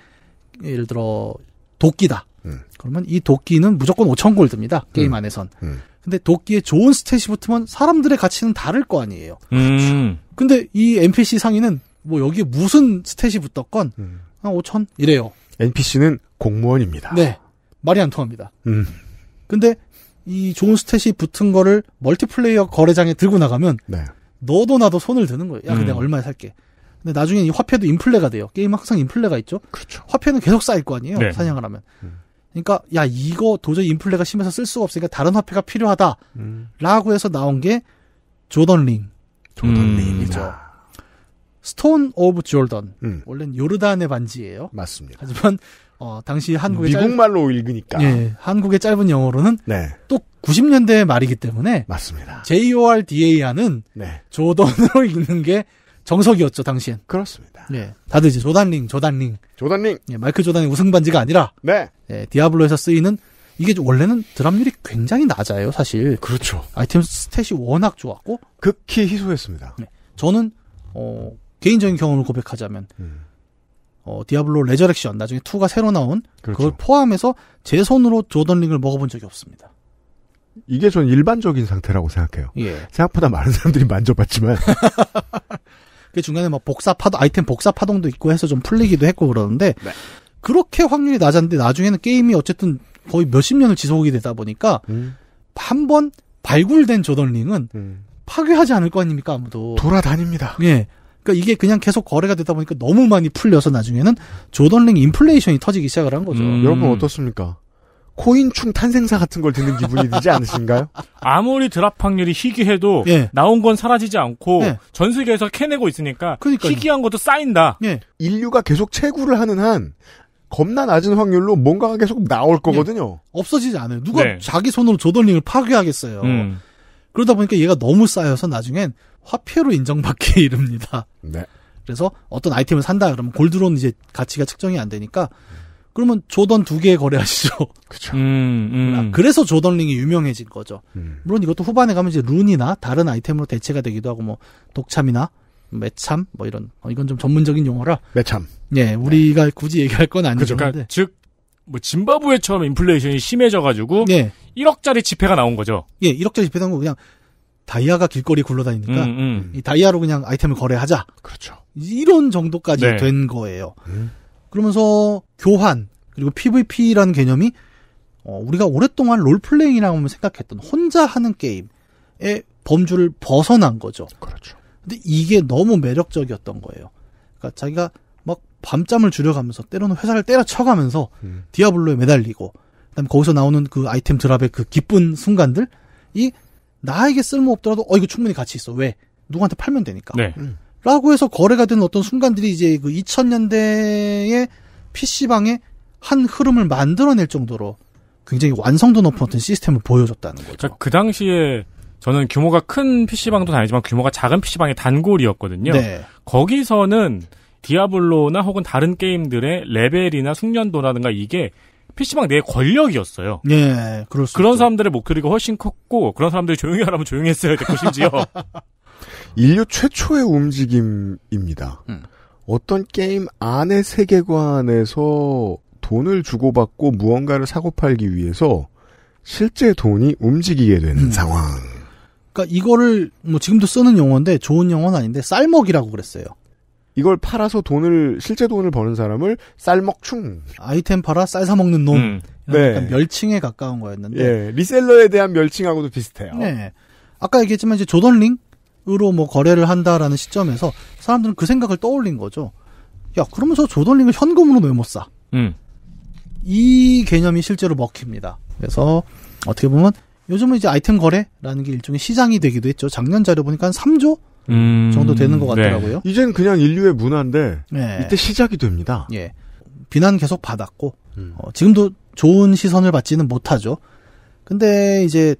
예를 들어 도끼다. 음. 그러면 이 도끼는 무조건 5천 골드입니다. 게임 음. 안에선. 음. 근데 도끼에 좋은 스탯이 붙으면 사람들의 가치는 다를 거 아니에요. 음. 근데 이 NPC 상인은 뭐 여기에 무슨 스탯이 붙었건 음. 한 5천 이래요. NPC는 공무원입니다. 네. 말이 안 통합니다. 음. 근데 이 좋은 스탯이 붙은 거를 멀티플레이어 거래장에 들고 나가면 네. 너도 나도 손을 드는 거예요. 야, 근데 음. 얼마에 살게. 근데 나중에 이 화폐도 인플레가 돼요. 게임 항상 인플레가 있죠. 그렇죠. 화폐는 계속 쌓일 거 아니에요. 네. 사냥을 하면. 음. 그러니까 야 이거 도저히 인플레가 심해서 쓸 수가 없으니까 다른 화폐가 필요하다라고 음. 해서 나온 게 조던 링. 조던 링이죠. 음. 스톤 오브 졸던. 음. 원래는 요르단의 반지예요. 맞습니다. 하지만 어, 당시 한국의 미국말로 짧... 읽으니까. 예, 한국의 짧은 영어로는 네. 또 90년대 말이기 때문에 맞습니다. JORDA는 r 네. 조던으로 읽는 게 정석이었죠 당시엔. 그렇습니다. 예, 다들 이제 조단링, 조단링, 조단링. 예, 마이크 조단의 우승 반지가 아니라 네. 예, 디아블로에서 쓰이는 이게 원래는 드랍률이 굉장히 낮아요, 사실. 그렇죠. 아이템 스탯이 워낙 좋았고 극히 희소했습니다. 네. 저는 어 개인적인 경험을 고백하자면 음. 어, 디아블로 레저렉션 나중에 2가 새로 나온 그렇죠. 그걸 포함해서 제 손으로 조던 링을 먹어본 적이 없습니다. 이게 전 일반적인 상태라고 생각해요. 예. 생각보다 많은 사람들이 만져봤지만 그 중간에 막 뭐 복사 파동 아이템 복사 파동도 있고 해서 좀 풀리기도 했고 그러는데 네. 그렇게 확률이 낮았는데 나중에는 게임이 어쨌든 거의 몇십 년을 지속이 되다 보니까 음. 한번 발굴된 조던링은 음. 파괴하지 않을 거 아닙니까 아무도 돌아다닙니다. 예, 그러니까 이게 그냥 계속 거래가 되다 보니까 너무 많이 풀려서 나중에는 조던링 인플레이션이 터지기 시작을 한 거죠. 음. 여러분 어떻습니까? 코인충 탄생사 같은 걸 듣는 기분이 들지 않으신가요? 아무리 드랍 확률이 희귀해도 예. 나온 건 사라지지 않고 예. 전 세계에서 캐내고 있으니까 그러니까요. 희귀한 것도 쌓인다. 예. 인류가 계속 채굴을 하는 한 겁나 낮은 확률로 뭔가가 계속 나올 거거든요. 예. 없어지지 않아요. 누가 네. 자기 손으로 조던링을 파괴하겠어요. 음. 그러다 보니까 얘가 너무 쌓여서 나중엔 화폐로 인정받기 이릅니다. 네. 그래서 어떤 아이템을 산다 그러면 골드론 이제 가치가 측정이 안 되니까 그러면 조던 두 개 거래하시죠. 그렇죠. 음, 음. 아, 그래서 조던링이 유명해진 거죠. 음. 물론 이것도 후반에 가면 이제 룬이나 다른 아이템으로 대체가 되기도 하고 뭐 독참이나 매참 뭐 이런 어, 이건 좀 전문적인 용어라. 매참. 예, 우리가 네. 굳이 얘기할 건 아니죠. 그러니까 즉뭐 짐바브웨처럼 인플레이션이 심해져가지고 네. 예. 1억짜리 지폐가 나온 거죠. 예, 1억짜리 지폐 나온 뭐 거 그냥 다이아가 길거리 굴러다니니까 음, 음. 이 다이아로 그냥 아이템을 거래하자. 그렇죠. 이런 정도까지 네. 된 거예요. 음. 그러면서 교환 그리고 PVP라는 개념이 어, 우리가 오랫동안 롤플레잉이라고 생각했던 혼자 하는 게임의 범주를 벗어난 거죠. 그렇죠. 근데 이게 너무 매력적이었던 거예요. 그러니까 자기가 밤잠을 줄여가면서 때로는 회사를 때려쳐가면서 음. 디아블로에 매달리고 그다음 에 거기서 나오는 그 아이템 드랍의 그 기쁜 순간들 이 나에게 쓸모없더라도 어 이거 충분히 가치 있어 왜 누구한테 팔면 되니까 네. 음. 라고 해서 거래가 되는 어떤 순간들이 이제 그 2000년대의 p c 방에한 흐름을 만들어낼 정도로 굉장히 완성도 높은 어떤 시스템을 보여줬다는 거죠. 그그 당시에 저는 규모가 큰 PC방도 다니지만 규모가 작은 PC방의 단골이었거든요. 네. 거기서는 디아블로나 혹은 다른 게임들의 레벨이나 숙련도라든가 이게 PC방 내 권력이었어요. 예, 그럴 수 그런 사람들의 목소리가 훨씬 컸고, 그런 사람들이 조용히 하라면 조용히 했어야 됐고, 심지어. 인류 최초의 움직임입니다. 음. 어떤 게임 안의 세계관에서 돈을 주고받고 무언가를 사고팔기 위해서 실제 돈이 움직이게 되는 음. 상황. 그러니까 이거를 뭐 지금도 쓰는 용어인데 좋은 용어는 아닌데 쌀먹이라고 그랬어요. 이걸 팔아서 돈을 실제 돈을 버는 사람을 쌀먹충 아이템 팔아 쌀 사 먹는 놈 음. 네. 멸칭에 가까운 거였는데 예. 리셀러에 대한 멸칭하고도 비슷해요. 네. 아까 얘기했지만 이제 조던링으로 뭐 거래를 한다라는 시점에서 사람들은 그 생각을 떠올린 거죠. 야 그러면서 조던링을 현금으로 왜못 사? 음. 이 개념이 실제로 먹힙니다. 그래서 어떻게 보면 요즘은 이제 아이템 거래라는 게 일종의 시장이 되기도 했죠. 작년 자료 보니까 한 3조 음... 정도 되는 것 네. 같더라고요. 네. 이젠 그냥 인류의 문화인데 네. 이때 시작이 됩니다. 예. 비난 계속 받았고 음. 어, 지금도 좋은 시선을 받지는 못하죠. 근데 이제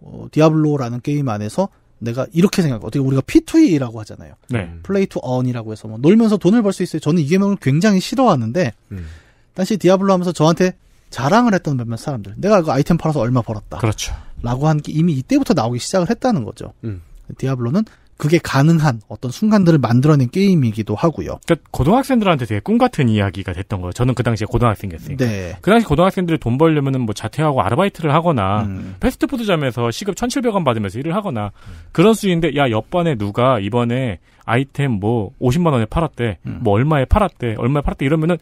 어, 디아블로라는 게임 안에서 내가 이렇게 생각 어떻게 우리가 P2E라고 하잖아요. 네. 플레이 투 언이라고 해서 뭐 놀면서 돈을 벌 수 있어요. 저는 이 개명을 뭐 굉장히 싫어하는데 음. 당시 디아블로 하면서 저한테 자랑을 했던 몇몇 사람들 내가 그 아이템 팔아서 얼마 벌었다. 그렇죠. 라고 한 게 이미 이때부터 나오기 시작을 했다는 거죠. 음. 디아블로는 그게 가능한 어떤 순간들을 만들어낸 게임이기도 하고요. 그러니까 고등학생들한테 되게 꿈 같은 이야기가 됐던 거예요. 저는 그 당시에 고등학생이었으니까. 네. 그 당시 고등학생들이 돈 벌려면은 뭐 자퇴하고 아르바이트를 하거나 음. 패스트푸드점에서 시급 1,700원 받으면서 일을 하거나 그런 수준인데 야 옆반에 누가 이번에 아이템 뭐 50만 원에 팔았대, 음. 뭐 얼마에 팔았대, 얼마에 팔았대 이러면은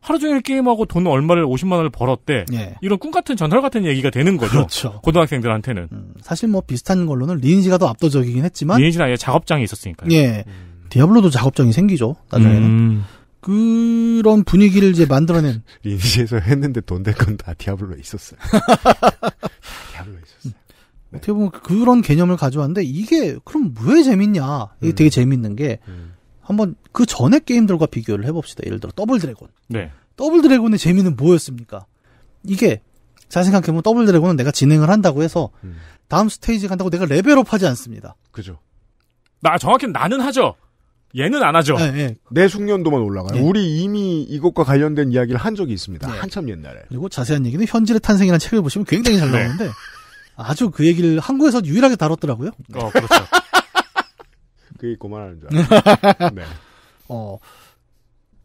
하루 종일 게임하고 돈 얼마를 50만 원을 벌었대. 예. 이런 꿈 같은 전설 같은 얘기가 되는 거죠. 그렇죠. 고등학생들한테는. 음, 사실 뭐 비슷한 걸로는 리니지가 더 압도적이긴 했지만 리니지는 아예 작업장이 있었으니까요. 예. 음. 디아블로도 작업장이 생기죠. 나중에는. 음. 그런 분위기를 이제 만들어낸 리니지에서 했는데 돈 될 건 다 디아블로에 있었어요. 디아블로에 있었어요. 네. 어떻게 보면 그런 개념을 가져왔는데 이게 그럼 왜 재밌냐? 이게 음. 되게 재밌는 게 음. 한번 그 전에 게임들과 비교를 해봅시다. 예를 들어 더블 드래곤. 네. 더블 드래곤의 재미는 뭐였습니까? 이게 잘 생각해보면 더블 드래곤은 내가 진행을 한다고 해서 음. 다음 스테이지 간다고 내가 레벨업 하지 않습니다. 그죠. 나 정확히 는 나는 하죠. 얘는 안 하죠. 네, 네. 내 숙련도만 올라가요. 네. 우리 이미 이것과 관련된 이야기를 한 적이 있습니다. 네. 한참 옛날에. 그리고 자세한 얘기는 현질의 탄생이라는 책을 보시면 굉장히 잘 네. 나오는데 아주 그 얘기를 한국에서 유일하게 다뤘더라고요. 어, 그렇죠. 그게 고만하는 줄 알아요. 네. 어,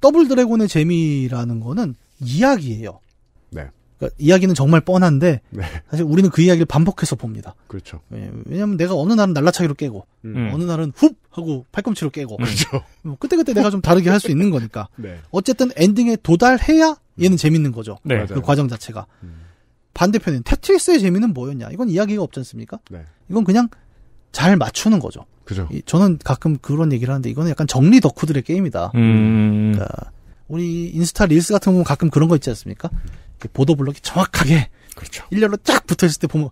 더블 드래곤의 재미라는 거는 이야기예요. 네. 그러니까 이야기는 정말 뻔한데 네. 사실 우리는 그 이야기를 반복해서 봅니다. 그렇죠. 예, 왜냐하면 내가 어느 날은 날라차기로 깨고 음. 음. 어느 날은 훅 하고 팔꿈치로 깨고 그렇죠. 뭐 그때 그때 내가 좀 다르게 할 수 있는 거니까 네. 어쨌든 엔딩에 도달해야 음. 얘는 음. 재밌는 거죠. 네. 그 과정 자체가 음. 반대편인 테트리스의 재미는 뭐였냐? 이건 이야기가 없지 않습니까? 네. 이건 그냥 잘 맞추는 거죠. 그죠. 저는 가끔 그런 얘기를 하는데 이거는 약간 정리 덕후들의 게임이다. 음. 그러니까 우리 인스타 릴스 같은 거 보면 가끔 그런 거 있지 않습니까? 보도 블록이 정확하게 그렇죠. 일렬로 쫙 붙어 있을 때 보면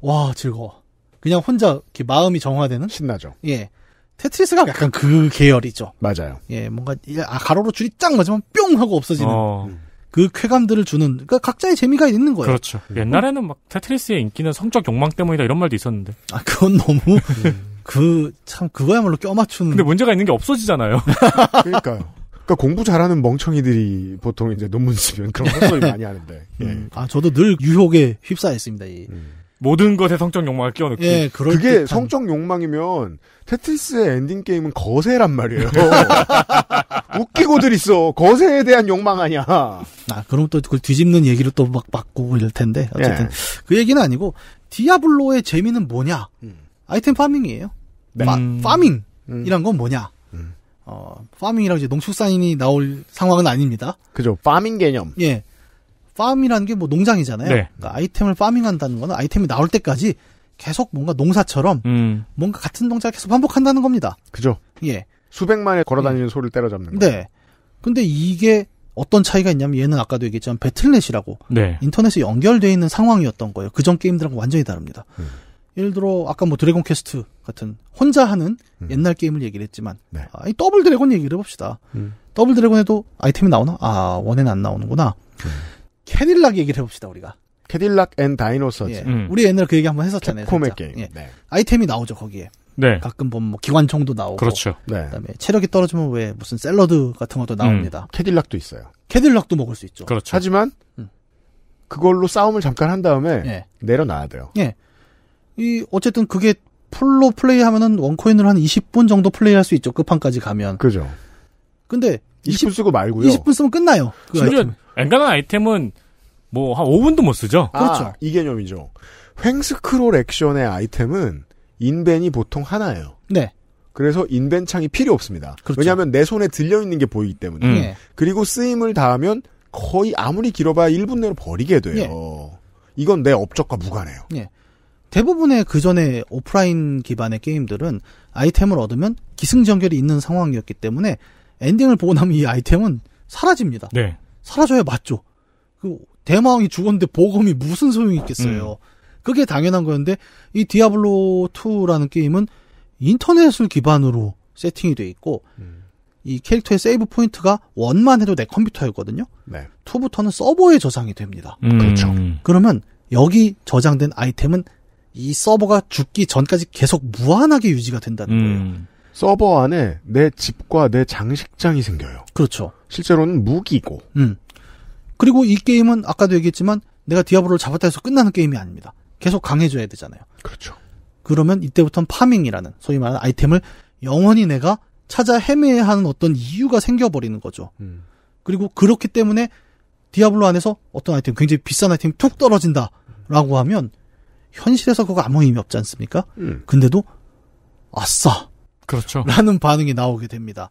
와 즐거워. 그냥 혼자 이렇게 마음이 정화되는 신나죠. 예. 테트리스가 약간 그 계열이죠. 맞아요. 예, 뭔가 아, 가로로 줄이 쫙 맞으면 뿅 하고 없어지는 어. 그 쾌감들을 주는 그러니까 각자의 재미가 있는 거예요. 그렇죠. 음. 옛날에는 막 테트리스의 인기는 성적 욕망 때문이다 이런 말도 있었는데. 아, 그건 너무 음. 그, 참, 그거야말로 껴맞추는. 근데 문제가 있는 게 없어지잖아요. 그러니까요. 그러니까 공부 잘하는 멍청이들이 보통 이제 논문 쓰면 그런 헛소리 많이 하는데. 예. 음. 아, 저도 늘 유혹에 휩싸였습니다. 이. 음. 모든 것에 성적 욕망을 끼워넣기. 예, 그게 듯한... 성적 욕망이면 테트리스의 엔딩 게임은 거세란 말이에요. 웃기고들 있어. 거세에 대한 욕망 아니야. 아, 그럼 또 그걸 뒤집는 얘기를 또 막 바꾸고 이럴 텐데 어쨌든 예. 그 얘기는 아니고 디아블로의 재미는 뭐냐? 음. 아이템 파밍이에요. 네. 파, 음. 파밍! 이란 건 뭐냐? 음. 어, 파밍이라고 이제 농축산인이 나올 상황은 아닙니다. 그죠. 파밍 개념. 예. 파밍이라는 게 뭐 농장이잖아요. 네. 그러니까 아이템을 파밍한다는 거는 아이템이 나올 때까지 계속 뭔가 농사처럼 음. 뭔가 같은 동작을 계속 반복한다는 겁니다. 그죠. 예. 수백만에 걸어다니는 예. 소를 때려잡는 거. 네. 근데 이게 어떤 차이가 있냐면 얘는 아까도 얘기했지만 배틀넷이라고 네. 인터넷에 연결되어 있는 상황이었던 거예요. 그전 게임들하고 완전히 다릅니다. 음. 예를 들어 아까 뭐 드래곤 퀘스트 같은 혼자 하는 음. 옛날 게임을 얘기를 했지만 네. 아, 이 더블 드래곤 얘기를 해봅시다. 음. 더블 드래곤에도 아이템이 나오나? 아 원에는 안 나오는구나. 음. 캐딜락 얘기를 해봅시다 우리가. 캐딜락 앤 다이노서즈. 예. 음. 우리 옛날 그 얘기 한번 했었잖아요. 캡콤 게임. 예. 네. 아이템이 나오죠 거기에. 네. 가끔 보면 뭐 기관총도 나오고. 그렇죠. 네. 그다음에 체력이 떨어지면 왜 무슨 샐러드 같은 것도 음. 나옵니다. 캐딜락도 있어요. 캐딜락도 먹을 수 있죠. 그렇죠. 하지만 음. 그걸로 싸움을 잠깐 한 다음에 예. 내려놔야 돼요. 예. 이 어쨌든 그게 풀로 플레이하면은 원코인으로 한 20분 정도 플레이할 수 있죠. 끝판까지 그 가면. 그죠. 근데 20, 20분 쓰고 말고요. 20분 쓰면 끝나요. 그 심지어 엔간한 아이템은 뭐 한 5분도 못 쓰죠. 아, 그렇죠. 이 개념이죠. 횡스크롤 액션의 아이템은 인벤이 보통 하나예요. 네. 그래서 인벤 창이 필요 없습니다. 그렇죠. 왜냐하면 내 손에 들려 있는 게 보이기 때문에. 음. 예. 그리고 쓰임을 다하면 거의 아무리 길어봐야 1분 내로 버리게 돼요. 예. 이건 내 업적과 무관해요. 예. 대부분의 그 전에 오프라인 기반의 게임들은 아이템을 얻으면 기승전결이 있는 상황이었기 때문에 엔딩을 보고 나면 이 아이템은 사라집니다. 네. 사라져야 맞죠. 그 대마왕이 죽었는데 보검이 무슨 소용이 있겠어요. 음. 그게 당연한 거였는데 이 디아블로 2라는 게임은 인터넷을 기반으로 세팅이 돼 있고 음. 이 캐릭터의 세이브 포인트가 원만 해도 내 컴퓨터였거든요. 네. 2부터는 서버에 저장이 됩니다. 음. 그렇죠. 음. 그러면 여기 저장된 아이템은 이 서버가 죽기 전까지 계속 무한하게 유지가 된다는 음. 거예요. 서버 안에 내 집과 내 장식장이 생겨요. 그렇죠. 실제로는 무기고. 음. 그리고 이 게임은 아까도 얘기했지만 내가 디아블로를 잡았다 해서 끝나는 게임이 아닙니다. 계속 강해져야 되잖아요. 그렇죠. 그러면 이때부터는 파밍이라는 소위 말하는 아이템을 영원히 내가 찾아 헤매야 하는 어떤 이유가 생겨버리는 거죠. 음. 그리고 그렇기 때문에 디아블로 안에서 어떤 아이템 굉장히 비싼 아이템이 툭 떨어진다라고 하면 현실에서 그거 아무 의미 없지 않습니까? 음. 근데도 아싸. 그렇죠. 라는 반응이 나오게 됩니다.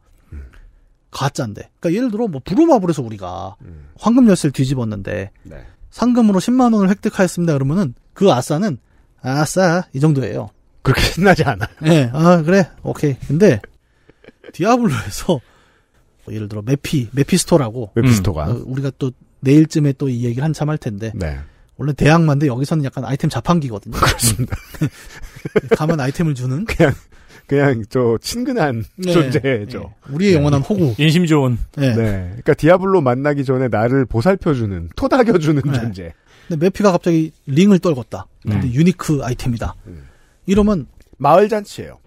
가짜인데. 그러니까 예를 들어 뭐 부루마블에서 우리가 음. 황금 열쇠를 뒤집었는데 네. 상금으로 10만 원을 획득하였습니다. 그러면은 그 아싸는 아싸 이 정도예요. 그렇게 신나지 않아. 네, 아 그래, 오케이. 근데 디아블로에서 뭐 예를 들어 메피 메피스토라고 메피스토가 어, 우리가 또 내일쯤에 또 이 얘기를 한참 할 텐데 네. 원래 대학만데 여기서는 약간 아이템 자판기거든요. 그렇습니다. 네. 가면 아이템을 주는 그냥 그냥 저 친근한 네, 존재죠. 네. 우리의 네. 영원한 호구. 인심 좋은. 네. 네. 그러니까 디아블로 만나기 전에 나를 보살펴주는 토닥여주는 네. 존재. 근데 메피가 갑자기 링을 떨궜다. 근데 유니크 아이템이다. 음. 이러면 마을 잔치예요.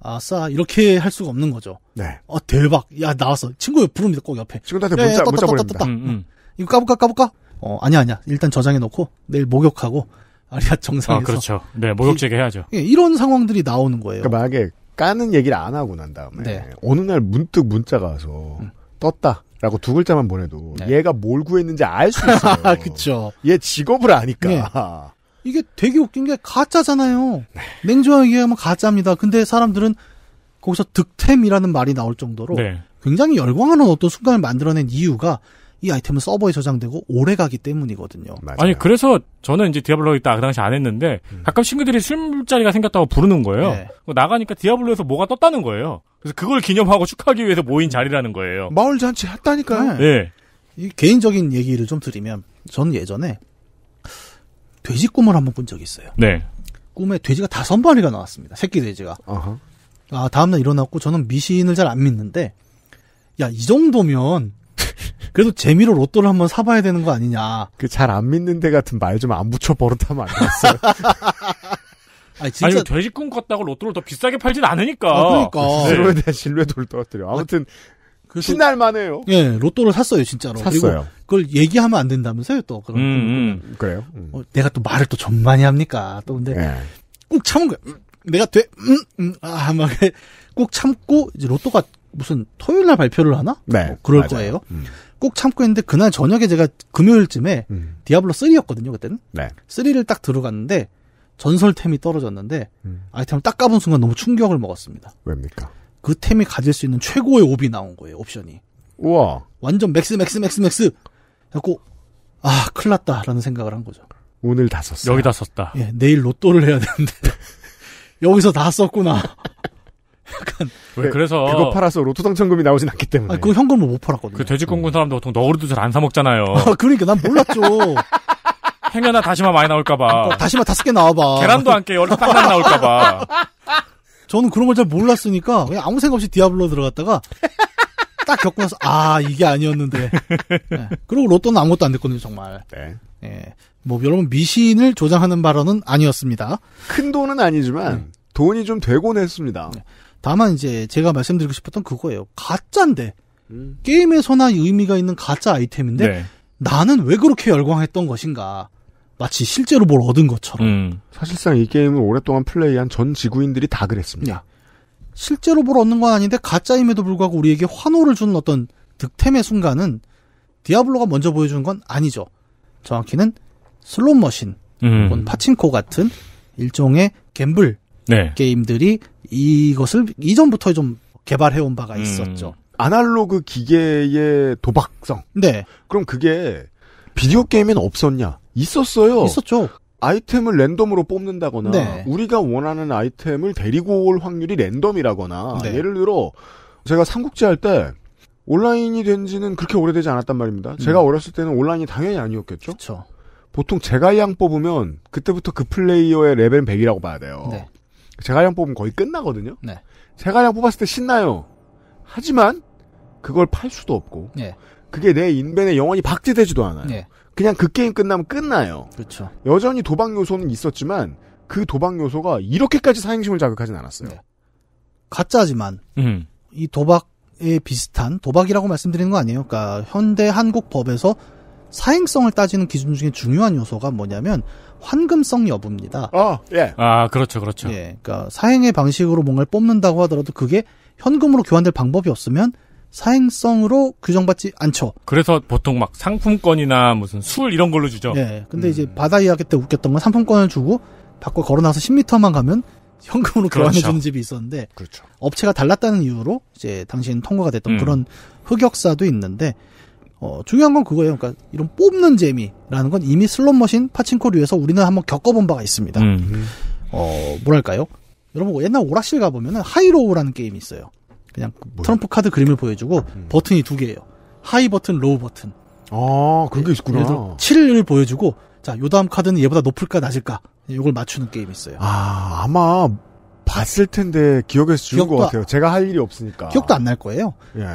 아싸 이렇게 할 수가 없는 거죠. 네. 아 대박. 야 나왔어. 친구 부릅니다. 꼭 옆에. 친구들한테 문자 다 문자 보냅니다. 떴다, 떴다, 떴다. 음, 음, 이거 까볼까 까볼까? 어, 아니야, 아니야. 일단 저장해놓고 내일 목욕하고 아리아 정상에서. 아, 그렇죠. 네, 목욕제게 해야죠. 예, 이런 상황들이 나오는 거예요. 그러니까 만약에 까는 얘기를 안 하고 난 다음에 네. 어느 날 문득 문자가 와서 음. 떴다. 라고 두 글자만 보내도 네. 얘가 뭘 구했는지 알 수 있어요. 그렇죠. 얘 직업을 아니까. 네. 이게 되게 웃긴 게 가짜잖아요. 네. 냉정하게 얘기하면 가짜입니다. 근데 사람들은 거기서 득템이라는 말이 나올 정도로 네. 굉장히 열광하는 어떤 순간을 만들어낸 이유가 이 아이템은 서버에 저장되고 오래 가기 때문이거든요. 맞아요. 아니 그래서 저는 이제 디아블로 있다 그 당시 안 했는데 음. 가끔 친구들이 술자리가 생겼다고 부르는 거예요. 네. 나가니까 디아블로에서 뭐가 떴다는 거예요. 그래서 그걸 기념하고 축하하기 위해서 모인 자리라는 거예요. 마을 잔치 했다니까요. 네. 네. 이 개인적인 얘기를 좀 드리면 전 예전에 돼지 꿈을 한번 꾼 적이 있어요. 네. 꿈에 돼지가 다섯 마리가 나왔습니다. 새끼 돼지가. 어허. 아 다음날 일어났고 저는 미신을 잘 안 믿는데 야이 정도면 그래도 재미로 로또를 한번 사봐야 되는 거 아니냐. 그 잘 안 믿는 데 같은 말 좀 안 붙여 버릇하면 안 되겠어요. 아니, 진짜... 아니, 돼지 꿈 같다고 로또를 더 비싸게 팔진 않으니까. 아, 그러니까. 스로에 대한 신뢰도를 떨어뜨려. 아무튼, 그 신날만해요. 예, 로또를 샀어요, 진짜로. 샀어요. 그걸 얘기하면 안 된다면서요, 또. 그런 음, 음. 그래요. 음. 어, 내가 또 말을 또좀 많이 합니까? 또 근데, 예. 꾹 참은 거야. 내가 음, 돼, 음, 음, 아, 막, 꾹 참고, 이제 로또가 무슨 토요일 날 발표를 하나? 네. 뭐 그럴 맞아요. 거예요. 음. 꼭 참고 했는데 그날 저녁에 제가 금요일쯤에 음. 디아블로 3였거든요, 그때는. 네. 3를 딱 들어갔는데 전설템이 떨어졌는데 음. 아이템을 딱 까본 순간 너무 충격을 먹었습니다. 왜입니까? 그 템이 가질 수 있는 최고의 옵이 나온 거예요, 옵션이. 우와. 완전 맥스 맥스 맥스 맥스. 그래갖고 아, 큰일 났다라는 생각을 한 거죠. 오늘 다 썼어. 여기다 썼다. 예, 내일 로또를 해야 되는데 여기서 다 썼구나. 약간 왜 그 그래서 그거 팔아서 로또 당첨금이 나오진 않기 때문에. 아, 그 현금을 못 팔았거든요. 그 돼지꿈꾼 사람들 보통 너구리도 잘 안 사 먹잖아요. 아, 그러니까 난 몰랐죠. 행여나 다시마 많이 나올까봐. 아, 다시마 다섯 개 나와봐. 계란도 안 깨, 열개 딱 나올까봐. 저는 그런 걸 잘 몰랐으니까 그냥 아무 생각 없이 디아블로 들어갔다가 딱 겪고 나서 아 이게 아니었는데. 네. 그리고 로또는 아무것도 안 됐거든요 정말. 네. 예. 뭐 여러분 미신을 조장하는 발언은 아니었습니다. 큰 돈은 아니지만 음. 돈이 좀 되곤 했습니다. 네. 다만 이제 제가 말씀드리고 싶었던 그거예요. 가짜인데 음. 게임에서나 의미가 있는 가짜 아이템인데 네. 나는 왜 그렇게 열광했던 것인가? 마치 실제로 뭘 얻은 것처럼. 음. 사실상 이 게임을 오랫동안 플레이한 전 지구인들이 다 그랬습니다. 실제로 뭘 얻는 건 아닌데 가짜임에도 불구하고 우리에게 환호를 주는 어떤 득템의 순간은 디아블로가 먼저 보여주는 건 아니죠. 정확히는 슬롯머신, 음. 혹은 파친코 같은 일종의 갬블 네. 게임들이 이것을 이전부터 좀 개발해온 바가 음. 있었죠. 음. 아날로그 기계의 도박성. 네. 그럼 그게 비디오 게임에는 없었냐? 있었어요. 있었죠. 아이템을 랜덤으로 뽑는다거나 네. 우리가 원하는 아이템을 데리고 올 확률이 랜덤이라거나 네. 예를 들어 제가 삼국지 할 때 온라인이 된 지는 그렇게 오래되지 않았단 말입니다. 음. 제가 어렸을 때는 온라인이 당연히 아니었겠죠. 그쵸. 보통 제가 양 뽑으면 그때부터 그 플레이어의 레벨 100이라고 봐야 돼요. 네. 재가량 뽑으면 거의 끝나거든요. 네. 제가량 뽑았을 때 신나요. 하지만 그걸 팔 수도 없고 네. 그게 내 인벤에 영원히 박제되지도 않아요. 네. 그냥 그 게임 끝나면 끝나요. 그렇죠. 여전히 도박 요소는 있었지만 그 도박 요소가 이렇게까지 사행심을 자극하진 않았어요. 네. 가짜지만 음. 이 도박에 비슷한 도박이라고 말씀드리는 거 아니에요. 그러니까 현대 한국 법에서 사행성을 따지는 기준 중에 중요한 요소가 뭐냐면 환금성 여부입니다. 어, 예. 아, 그렇죠, 그렇죠. 예. 그러니까 사행의 방식으로 뭔가를 뽑는다고 하더라도 그게 현금으로 교환될 방법이 없으면 사행성으로 규정받지 않죠. 그래서 보통 막 상품권이나 무슨 술 이런 걸로 주죠. 예. 근데 음. 이제 바다 이야기 때 웃겼던 건 상품권을 주고 밖으로 걸어 나서 10m만 가면 현금으로 교환해 그렇죠. 주는 집이 있었는데 그렇죠. 업체가 달랐다는 이유로 이제 당시에는 통과가 됐던 음. 그런 흑역사도 있는데 어, 중요한 건 그거예요. 그러니까 이런 뽑는 재미라는 건 이미 슬롯머신 파친코류에서 우리는 한번 겪어본 바가 있습니다. 음. 어, 뭐랄까요? 여러분 뭐 옛날 오락실 가보면 하이로우라는 게임이 있어요. 그냥 뭐야? 트럼프 카드 그림을 보여주고 음. 버튼이 두 개예요. 하이 버튼, 로우 버튼. 아, 그런 게 있구나. 예를 들어 7을 보여주고 자, 요 다음 카드는 얘보다 높을까 낮을까 이걸 맞추는 게임이 있어요. 아, 아마 봤을 텐데 기억에서 지운 것 같아요. 제가 할 일이 없으니까. 기억도 안 날 거예요. 예.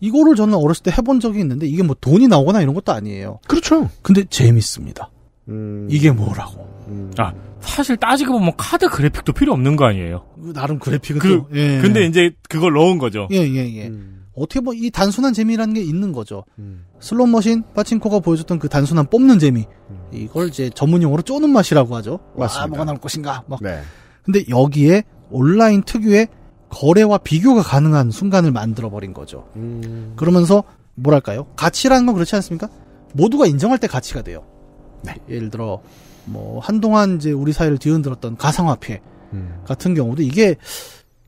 이거를 저는 어렸을 때 해본 적이 있는데 이게 뭐 돈이 나오거나 이런 것도 아니에요. 그렇죠. 근데 재밌습니다. 음... 이게 뭐라고. 음... 아, 사실 따지고 보면 카드 그래픽도 필요 없는 거 아니에요? 나름 그래픽은 그, 또, 예. 근데 이제 그걸 넣은 거죠. 예, 예, 예. 음... 어떻게 보면 이 단순한 재미라는 게 있는 거죠. 음. 슬롯머신, 빠친코가 보여줬던 그 단순한 뽑는 재미. 음. 이걸 이제 전문용어로 쪼는 맛이라고 하죠. 맞습니다. 와, 뭐가 나올 것인가. 막. 네. 근데 여기에 온라인 특유의 거래와 비교가 가능한 순간을 만들어버린 거죠. 음... 그러면서 뭐랄까요? 가치라는 건 그렇지 않습니까? 모두가 인정할 때 가치가 돼요. 네. 예를 들어 뭐 한동안 이제 우리 사회를 뒤흔들었던 가상화폐 음. 같은 경우도 이게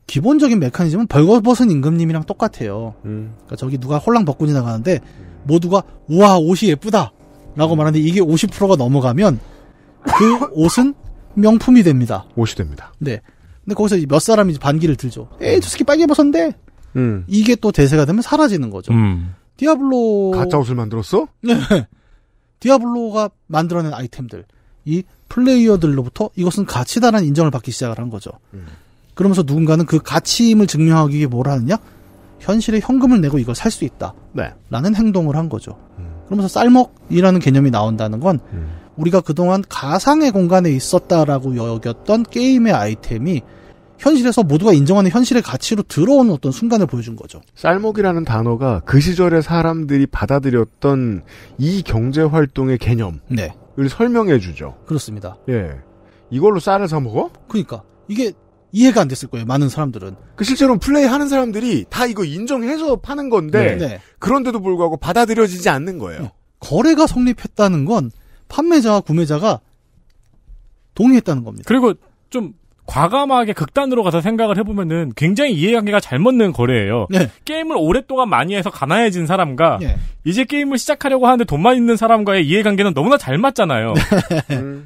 기본적인 메커니즘은 벌거벗은 임금님이랑 똑같아요. 음. 그러니까 저기 누가 홀랑 벗고 지나가는데 음. 모두가 우와 옷이 예쁘다라고 음. 말하는데 이게 50%가 넘어가면 그 옷은 명품이 됩니다. 옷이 됩니다. 네. 근데 거기서 몇 사람이 반기를 들죠. 에이, 저 새끼 빨개 벗었는데? 음. 이게 또 대세가 되면 사라지는 거죠. 음. 디아블로. 가짜 옷을 만들었어? 네. 디아블로가 만들어낸 아이템들. 이 플레이어들로부터 이것은 가치다라는 인정을 받기 시작을 한 거죠. 음. 그러면서 누군가는 그 가치임을 증명하기 위해 뭘 하느냐? 현실에 현금을 내고 이걸 살 수 있다. 네. 라는 행동을 한 거죠. 음. 그러면서 쌀먹이라는 개념이 나온다는 건 음. 우리가 그동안 가상의 공간에 있었다라고 여겼던 게임의 아이템이 현실에서 모두가 인정하는 현실의 가치로 들어오는 어떤 순간을 보여준 거죠. 쌀목이라는 단어가 그 시절의 사람들이 받아들였던 이 경제 활동의 개념을 네. 설명해 주죠. 그렇습니다. 예. 이걸로 쌀을 사 먹어? 그러니까 이게 이해가 안 됐을 거예요. 많은 사람들은. 그 실제로 플레이하는 사람들이 다 이거 인정해서 파는 건데 네. 네. 그런데도 불구하고 받아들여지지 않는 거예요. 네. 거래가 성립했다는 건 판매자와 구매자가 동의했다는 겁니다. 그리고 좀 과감하게 극단으로 가서 생각을 해보면은 굉장히 이해관계가 잘못된 거래예요. 네. 게임을 오랫동안 많이 해서 가난해진 사람과 네. 이제 게임을 시작하려고 하는데 돈만 있는 사람과의 이해관계는 너무나 잘 맞잖아요. 네.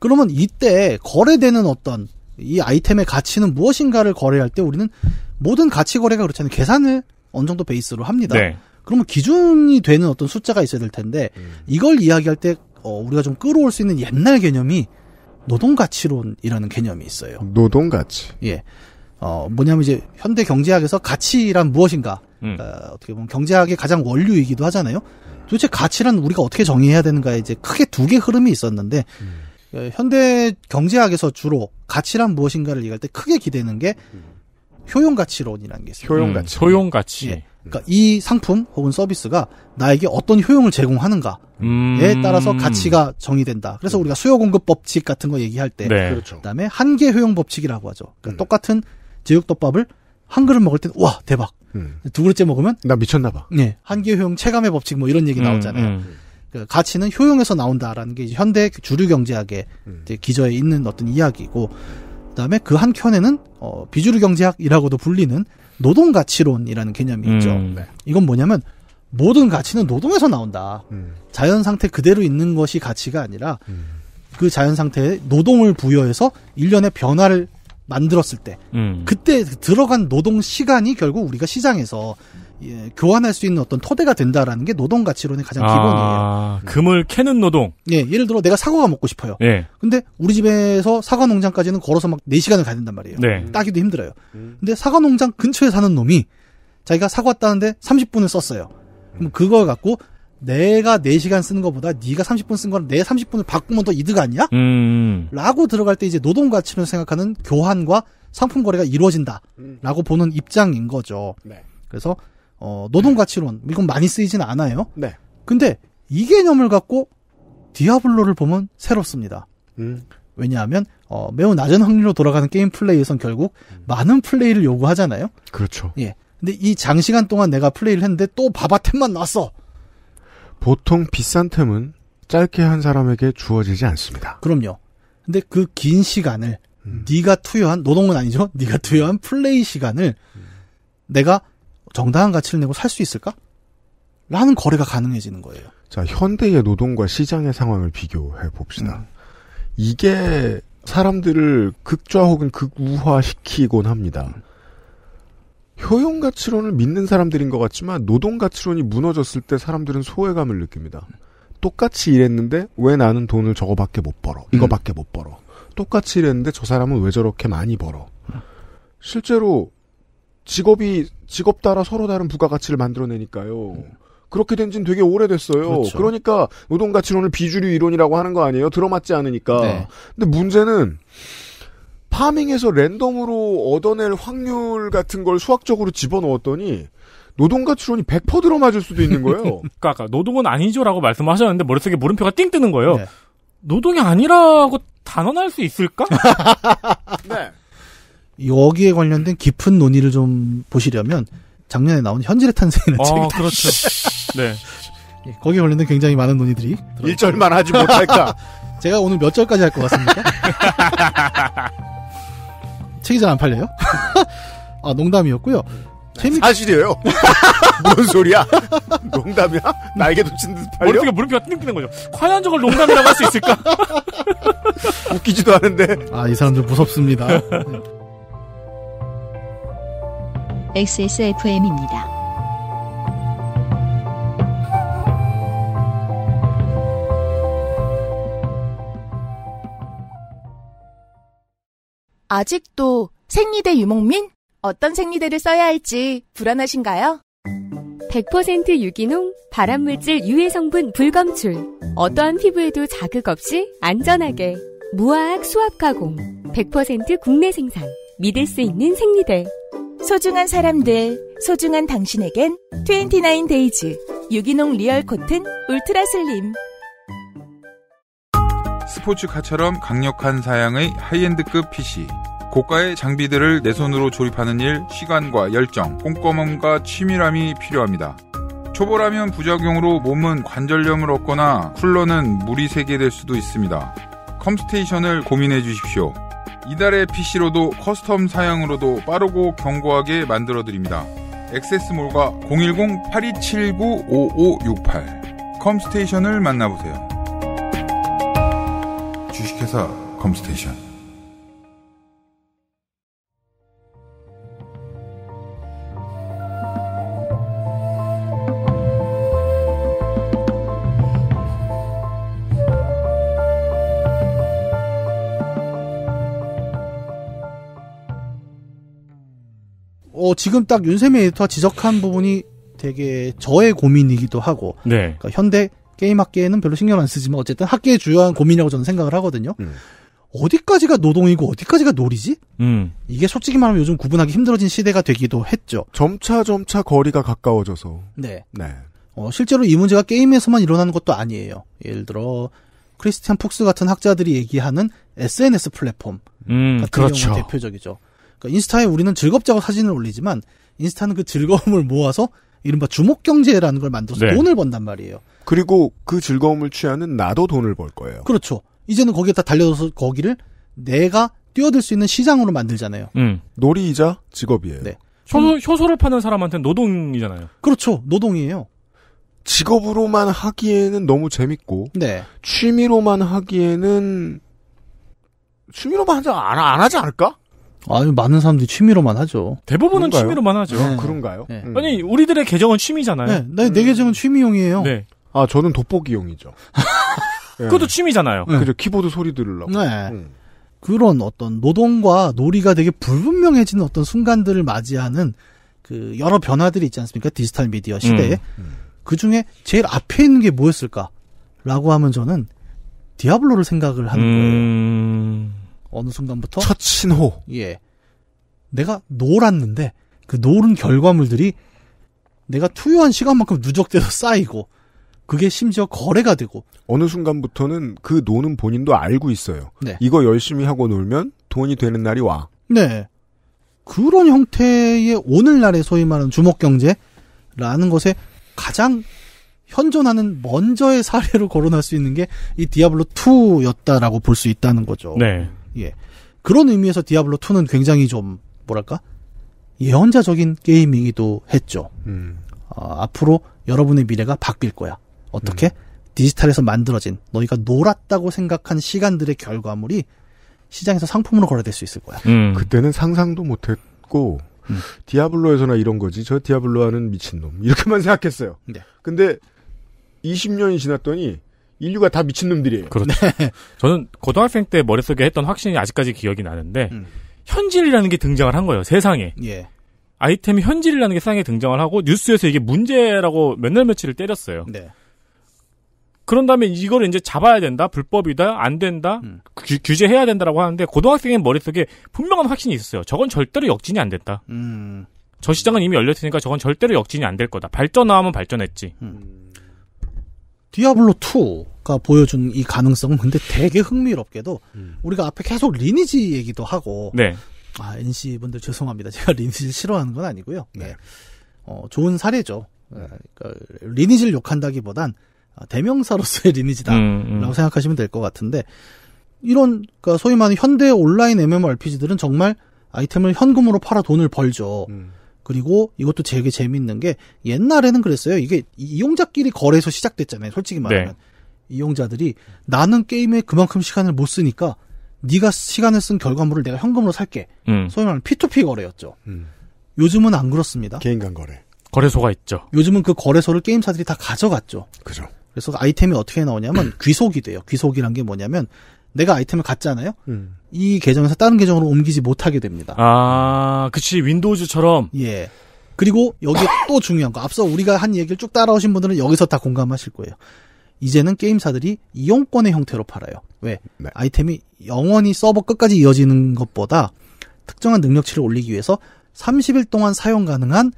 그러면 이때 거래되는 어떤 이 아이템의 가치는 무엇인가를 거래할 때 우리는 모든 가치 거래가 그렇잖아요. 계산을 어느 정도 베이스로 합니다. 네. 그러면 기준이 되는 어떤 숫자가 있어야 될 텐데 음. 이걸 이야기할 때 어, 우리가 좀 끌어올 수 있는 옛날 개념이 노동가치론이라는 개념이 있어요. 노동가치. 예. 어, 뭐냐면 이제 현대 경제학에서 가치란 무엇인가. 음. 어, 떻게 보면 경제학의 가장 원류이기도 하잖아요. 도대체 가치란 우리가 어떻게 정의해야 되는가에 이제 크게 두 개 흐름이 있었는데, 음. 어, 현대 경제학에서 주로 가치란 무엇인가를 얘기할 때 크게 기대는 게 음. 효용가치론이라는 게 있어요. 효용가치. 음, 효용가치. 예. 그러니까 이 상품 혹은 서비스가 나에게 어떤 효용을 제공하는가에 음... 따라서 가치가 정의된다. 그래서 우리가 수요 공급 법칙 같은 거 얘기할 때, 네. 그렇죠. 그다음에 한계 효용 법칙이라고 하죠. 그러니까 음. 똑같은 제육덮밥을 한 그릇 먹을 때는 와 대박. 음. 두 그릇째 먹으면 나 미쳤나 봐. 네, 한계 효용 체감의 법칙 뭐 이런 얘기 음, 나오잖아요. 음. 그 가치는 효용에서 나온다라는 게 현대 주류 경제학의 음. 기저에 있는 어떤 이야기고, 그다음에 그 한 켠에는 어, 비주류 경제학이라고도 불리는 노동 가치론이라는 개념이 음. 있죠. 네. 이건 뭐냐면 모든 가치는 노동에서 나온다. 음. 자연 상태 그대로 있는 것이 가치가 아니라 음. 그 자연 상태에 노동을 부여해서 일련의 변화를 만들었을 때 음. 그때 들어간 노동 시간이 결국 우리가 시장에서 예, 교환할 수 있는 어떤 토대가 된다라는 게 노동 가치론의 가장 아, 기본이에요. 금을 캐는 노동. 예, 예를 들어 내가 사과가 먹고 싶어요. 예. 근데 우리 집에서 사과 농장까지는 걸어서 막 4시간을 가야 된단 말이에요. 네. 따기도 힘들어요. 음. 근데 사과 농장 근처에 사는 놈이 자기가 사과 따는데 30분을 썼어요. 그럼 그걸 갖고 내가 4시간 쓰는 것보다 네가 30분 쓴 거는 내 30분을 바꾸면 더 이득 아니야? 음, 음. 라고 들어갈 때 이제 노동 가치를 생각하는 교환과 상품 거래가 이루어진다라고 음. 보는 입장인 거죠. 네. 그래서 어, 노동 가치론 이건 많이 쓰이진 않아요. 네. 근데 이 개념을 갖고 디아블로를 보면 새롭습니다. 음. 왜냐하면 어, 매우 낮은 확률로 돌아가는 게임 플레이에선 결국 음. 많은 플레이를 요구하잖아요. 그렇죠. 예. 근데 이 장시간 동안 내가 플레이를 했는데 또 바바 템만 났어 보통 비싼 템은 짧게 한 사람에게 주어지지 않습니다. 그럼요. 근데 그 긴 시간을 음. 네가 투여한 노동은 아니죠. 네가 투여한 플레이 시간을 음. 내가 정당한 가치를 내고 살 수 있을까? 라는 거래가 가능해지는 거예요. 자, 현대의 노동과 시장의 상황을 비교해 봅시다. 음. 이게 사람들을 극좌 혹은 극우화시키곤 합니다. 음. 효용 가치론을 믿는 사람들인 것 같지만 노동 가치론이 무너졌을 때 사람들은 소외감을 느낍니다. 똑같이 일했는데 왜 나는 돈을 저거밖에 못 벌어? 음. 이거밖에 음. 못 벌어. 똑같이 일했는데 저 사람은 왜 저렇게 많이 벌어? 음. 실제로 직업이 직업 따라 서로 다른 부가가치를 만들어내니까요. 음. 그렇게 된 지는 되게 오래됐어요. 그렇죠. 그러니까 노동가치론을 비주류 이론이라고 하는 거 아니에요? 들어맞지 않으니까. 네. 근데 문제는 파밍에서 랜덤으로 얻어낼 확률 같은 걸 수학적으로 집어넣었더니 노동가치론이 100% 들어맞을 수도 있는 거예요. 그러니까 아까 노동은 아니죠라고 말씀하셨는데 머릿속에 물음표가 띵 뜨는 거예요. 네. 노동이 아니라고 단언할 수 있을까? 네. 여기에 관련된 깊은 논의를 좀 보시려면 작년에 나온 현질의 탄생이라는 아, 책이 그렇죠. 네. 예, 거기에 관련된 굉장히 많은 논의들이 일절만 하지 못할까? 제가 오늘 몇 절까지 할 것 같습니까? 책이 잘 안 팔려요? 아 농담이었고요. 재미... 사실이에요. 무슨 소리야? 농담이야? 날개 돋친 듯 팔려? 머릿속에 물음표가 띵띵는 거죠. 과연 저걸 농담이라고 할 수 있을까? 웃기지도 않은데. 아, 이 사람 들 무섭습니다. XSFM입니다. 아직도 생리대 유목민? 어떤 생리대를 써야 할지 불안하신가요? 100% 유기농, 발암물질 유해 성분 불검출. 어떠한 피부에도 자극 없이 안전하게. 무화학 수압 가공. 100% 국내 생산. 믿을 수 있는 생리대. 소중한 사람들, 소중한 당신에겐 29데이즈 유기농 리얼 코튼 울트라 슬림 스포츠카처럼 강력한 사양의 하이엔드급 PC 고가의 장비들을 내 손으로 조립하는 일 시간과 열정, 꼼꼼함과 치밀함이 필요합니다. 초보라면 부작용으로 몸은 관절염을 얻거나 쿨러는 물이 새게 될 수도 있습니다. 컴스테이션을 고민해 주십시오. 이달의 PC로도 커스텀 사양으로도 빠르고 견고하게 만들어드립니다. 액세스몰과 010-8279-5568 컴스테이션을 만나보세요. 주식회사 컴스테이션 어, 지금 딱 윤세미 에디터가 지적한 부분이 되게 저의 고민이기도 하고 네. 그러니까 현대 게임 학계에는 별로 신경 안 쓰지만 어쨌든 학계의 주요한 고민이라고 저는 생각을 하거든요. 음. 어디까지가 노동이고 어디까지가 놀이지? 음. 이게 솔직히 말하면 요즘 구분하기 힘들어진 시대가 되기도 했죠. 점차 점차 거리가 가까워져서. 네. 네. 어, 실제로 이 문제가 게임에서만 일어나는 것도 아니에요. 예를 들어 크리스티안 푹스 같은 학자들이 얘기하는 SNS 플랫폼 음, 같은 그렇죠. 대표적이죠. 그러니까 인스타에 우리는 즐겁자고 사진을 올리지만 인스타는 그 즐거움을 모아서 이른바 주목 경제라는 걸 만들어서 네. 돈을 번단 말이에요. 그리고 그 즐거움을 취하는 나도 돈을 벌 거예요. 그렇죠. 이제는 거기에 다 달려서 거기를 내가 뛰어들 수 있는 시장으로 만들잖아요. 음. 놀이이자 직업이에요. 네. 효소, 효소를 파는 사람한테는 노동이잖아요. 그렇죠. 노동이에요. 직업으로만 하기에는 너무 재밌고 네. 취미로만 하기에는 취미로만 하지 안, 안 하지 않을까? 아유 많은 사람들이 취미로만 하죠. 대부분은 그런가요? 취미로만 하죠. 네. 그런가요? 네. 아니 음. 우리들의 계정은 취미잖아요. 네, 내, 네, 내 음. 계정은 취미용이에요. 네. 아 저는 돋보기용이죠. 네. 그것도 취미잖아요. 네. 그죠 키보드 소리 들으려고. 네. 음. 그런 어떤 노동과 놀이가 되게 불분명해지는 어떤 순간들을 맞이하는 그 여러 변화들이 있지 않습니까? 디지털 미디어 시대에 음. 음. 그 중에 제일 앞에 있는 게 뭐였을까라고 하면 저는 디아블로를 생각을 하는 거예요. 어느 순간부터 첫 신호. 예. 내가 놀았는데 그 노른 결과물들이 내가 투여한 시간만큼 누적돼서 쌓이고 그게 심지어 거래가 되고 어느 순간부터는 그 노는 본인도 알고 있어요. 네. 이거 열심히 하고 놀면 돈이 되는 날이 와. 네. 그런 형태의 오늘날의 소위 말하는 주목 경제라는 것에 가장 현존하는 먼저의 사례로 거론할 수 있는 게 이 디아블로 2였다라고 볼 수 있다는 거죠. 네. 예. 그런 의미에서 디아블로 2는 굉장히 좀 뭐랄까 예언자적인 게임이기도 했죠. 음. 어, 앞으로 여러분의 미래가 바뀔 거야. 어떻게? 음. 디지털에서 만들어진 너희가 놀았다고 생각한 시간들의 결과물이 시장에서 상품으로 거래될 수 있을 거야. 음. 그때는 상상도 못했고 음. 디아블로에서나 이런 거지. 저 디아블로 하는 미친놈. 이렇게만 생각했어요. 네. 근데 20년이 지났더니 인류가 다 미친놈들이에요. 그렇죠. 네. 저는 고등학생 때 머릿속에 했던 확신이 아직까지 기억이 나는데, 음. 현질이라는 게 등장을 한 거예요, 세상에. 예. 아이템이 현질이라는 게 세상에 등장을 하고, 뉴스에서 이게 문제라고 몇 날 며칠을 때렸어요. 네. 그런 다음에 이걸 이제 잡아야 된다, 불법이다, 안 된다, 음. 규, 제해야 된다라고 하는데, 고등학생의 머릿속에 분명한 확신이 있었어요. 저건 절대로 역진이 안 됐다. 음. 저 시장은 이미 열렸으니까 저건 절대로 역진이 안 될 거다. 발전하면 발전했지. 음. 디아블로 2가 보여준 이 가능성은 근데 되게 흥미롭게도 음. 우리가 앞에 계속 리니지 얘기도 하고 네. 아 NC 분들 죄송합니다 제가 리니지를 싫어하는 건 아니고요 네. 네. 어, 좋은 사례죠 예, 그러니까 리니지를 욕한다기보단 아, 대명사로서의 리니지다라고 음, 음. 생각하시면 될 것 같은데 이런 그러니까 소위 말하는 현대 온라인 MMORPG들은 정말 아이템을 현금으로 팔아 돈을 벌죠. 음. 그리고 이것도 되게 재밌는 게 옛날에는 그랬어요. 이게 이용자끼리 거래에서 시작됐잖아요. 솔직히 네. 말하면. 네. 이용자들이 나는 게임에 그만큼 시간을 못 쓰니까 네가 시간을 쓴 결과물을 내가 현금으로 살게. 음. 소위 말하는 P2P 거래였죠. 음. 요즘은 안 그렇습니다. 개인간 거래. 거래소가 있죠. 요즘은 그 거래소를 게임사들이 다 가져갔죠. 그죠. 그래서 아이템이 어떻게 나오냐면 귀속이 돼요. 귀속이란 게 뭐냐면 내가 아이템을 갖잖아요. 음. 이 계정에서 다른 계정으로 옮기지 못하게 됩니다. 아, 그치 윈도우즈처럼. 예. 그리고 여기 또 중요한 거 앞서 우리가 한 얘기를 쭉 따라오신 분들은 여기서 다 공감하실 거예요. 이제는 게임사들이 이용권의 형태로 팔아요. 왜? 네. 아이템이 영원히 서버 끝까지 이어지는 것보다 특정한 능력치를 올리기 위해서 30일 동안 사용 가능한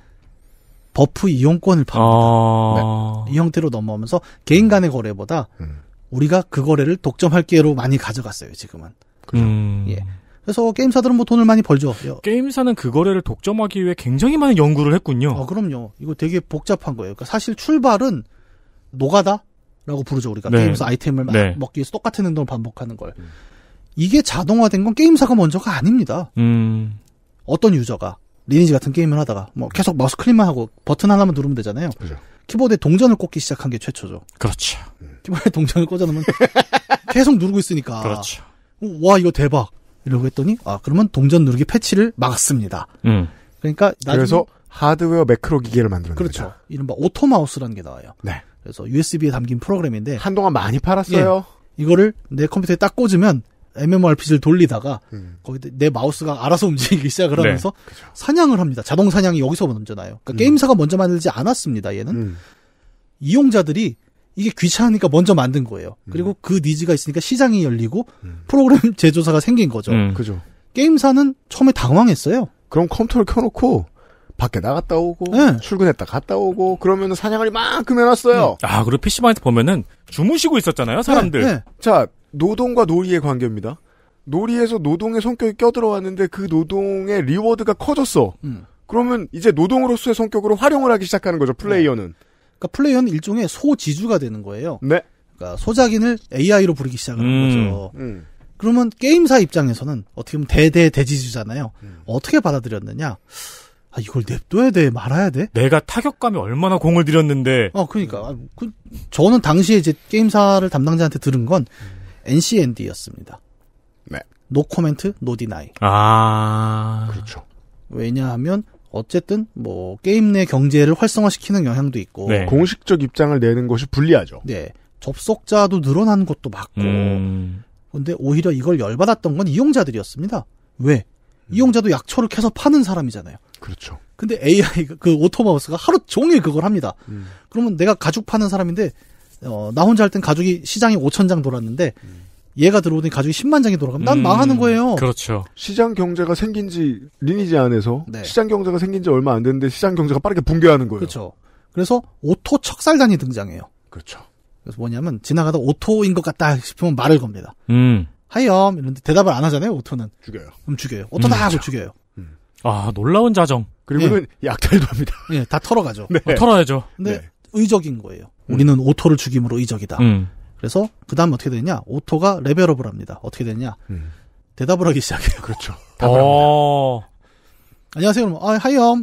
버프 이용권을 팝니다. 아... 네. 이 형태로 넘어오면서 개인 간의 거래보다 음. 우리가 그 거래를 독점할 기회로 많이 가져갔어요, 지금은. 그죠? 음... 음. 예. 그래서 게임사들은 뭐 돈을 많이 벌죠. 게임사는 그 거래를 독점하기 위해 굉장히 많은 연구를 했군요. 아, 그럼요. 이거 되게 복잡한 거예요. 그러니까 사실 출발은 노가다? 라고 부르죠 우리가 네. 게임사 아이템을 네. 먹기 위해서 똑같은 행동을 반복하는 걸 음. 이게 자동화된 건 게임사가 먼저가 아닙니다 음. 어떤 유저가 리니지 같은 게임을 하다가 뭐 계속 마우스 클릭만 하고 버튼 하나만 누르면 되잖아요 그렇죠. 키보드에 동전을 꽂기 시작한 게 최초죠 그렇죠 음. 키보드에 동전을 꽂아놓으면 계속 누르고 있으니까 그렇죠. 어, 와 이거 대박 이러고 했더니 아 그러면 동전 누르기 패치를 막았습니다 음. 그러니까 나중에 그래서 하드웨어 매크로 기계를 만들어냅니다 그렇죠 이른바 오토마우스라는 게 나와요 네. 그래서 USB에 담긴 프로그램인데 한동안 많이 팔았어요. 예, 이거를 내 컴퓨터에 딱 꽂으면 MMORPG를 돌리다가 음. 거기 내 마우스가 알아서 움직이기 시작을 하면서 네, 사냥을 합니다. 자동 사냥이 여기서 먼저 나요. 그러니까 음. 게임사가 먼저 만들지 않았습니다. 얘는 음. 이용자들이 이게 귀찮으니까 먼저 만든 거예요. 음. 그리고 그 니즈가 있으니까 시장이 열리고 음. 프로그램 제조사가 생긴 거죠. 음. 그죠. 게임사는 처음에 당황했어요. 그럼 컴퓨터를 켜놓고 밖에 나갔다 오고 네. 출근했다 갔다 오고 그러면 사냥을 이만큼 해놨어요. 음. 아 그리고 PC방에서 보면은 주무시고 있었잖아요 사람들. 네, 네. 자 노동과 놀이의 관계입니다. 놀이에서 노동의 성격이 껴들어왔는데 그 노동의 리워드가 커졌어. 음. 그러면 이제 노동으로서의 성격으로 활용을 하기 시작하는 거죠 플레이어는. 네. 그러니까 플레이어는 일종의 소지주가 되는 거예요. 네. 그러니까 소작인을 AI로 부르기 시작하는 음. 거죠. 음. 그러면 게임사 입장에서는 어떻게 보면 대대 대지주잖아요. 음. 어떻게 받아들였느냐? 아, 이걸 냅둬야 돼, 말아야 돼? 내가 타격감이 얼마나 공을 들였는데. 어, 그니까 아, 그, 저는 당시에 이제 게임사를 담당자한테 들은 건 NCND였습니다. 네. 노 코멘트, 노 디나이. 아. 그렇죠. 왜냐하면 어쨌든 뭐 게임 내 경제를 활성화시키는 영향도 있고 네. 공식적 입장을 내는 것이 불리하죠. 네. 접속자도 늘어난 것도 맞고. 음. 근데 오히려 이걸 열받았던 건 이용자들이었습니다. 왜? 음. 이용자도 약초를 캐서 파는 사람이잖아요. 그렇죠. 근데 AI가 그 오토마우스가 하루 종일 그걸 합니다. 음. 그러면 내가 가죽 파는 사람인데 어, 나 혼자 할 땐 가죽이 시장에 5천 장 돌았는데 음. 얘가 들어오더니 가죽이 10만 장이 돌아가면 난 음. 망하는 거예요. 그렇죠. 시장 경제가 생긴 지 리니지 안에서 네. 시장 경제가 생긴 지 얼마 안 됐는데 시장 경제가 빠르게 붕괴하는 거예요. 그렇죠. 그래서 오토 척살단이 등장해요. 그렇죠. 그래서 뭐냐면 지나가다 오토인 것 같다 싶으면 말을 겁니다. 음. 하이엄 이런데 대답을 안 하잖아요. 오토는 죽여요. 그럼 죽여요. 오토다 음, 하고 죽여요. 음. 아 놀라운 자정. 그리고는 예. 약탈도 합니다. 예, 다 털어가죠. 네. 어, 털어야죠. 근데 네. 의적인 거예요. 음. 우리는 오토를 죽임으로 의적이다. 음. 그래서 그 다음 어떻게 되냐? 오토가 레벨업을 합니다. 어떻게 되냐? 음. 대답을 하기 시작해요. 그렇죠. 답을 어... 합니다. 안녕하세요. 그럼, 아, 하이엄.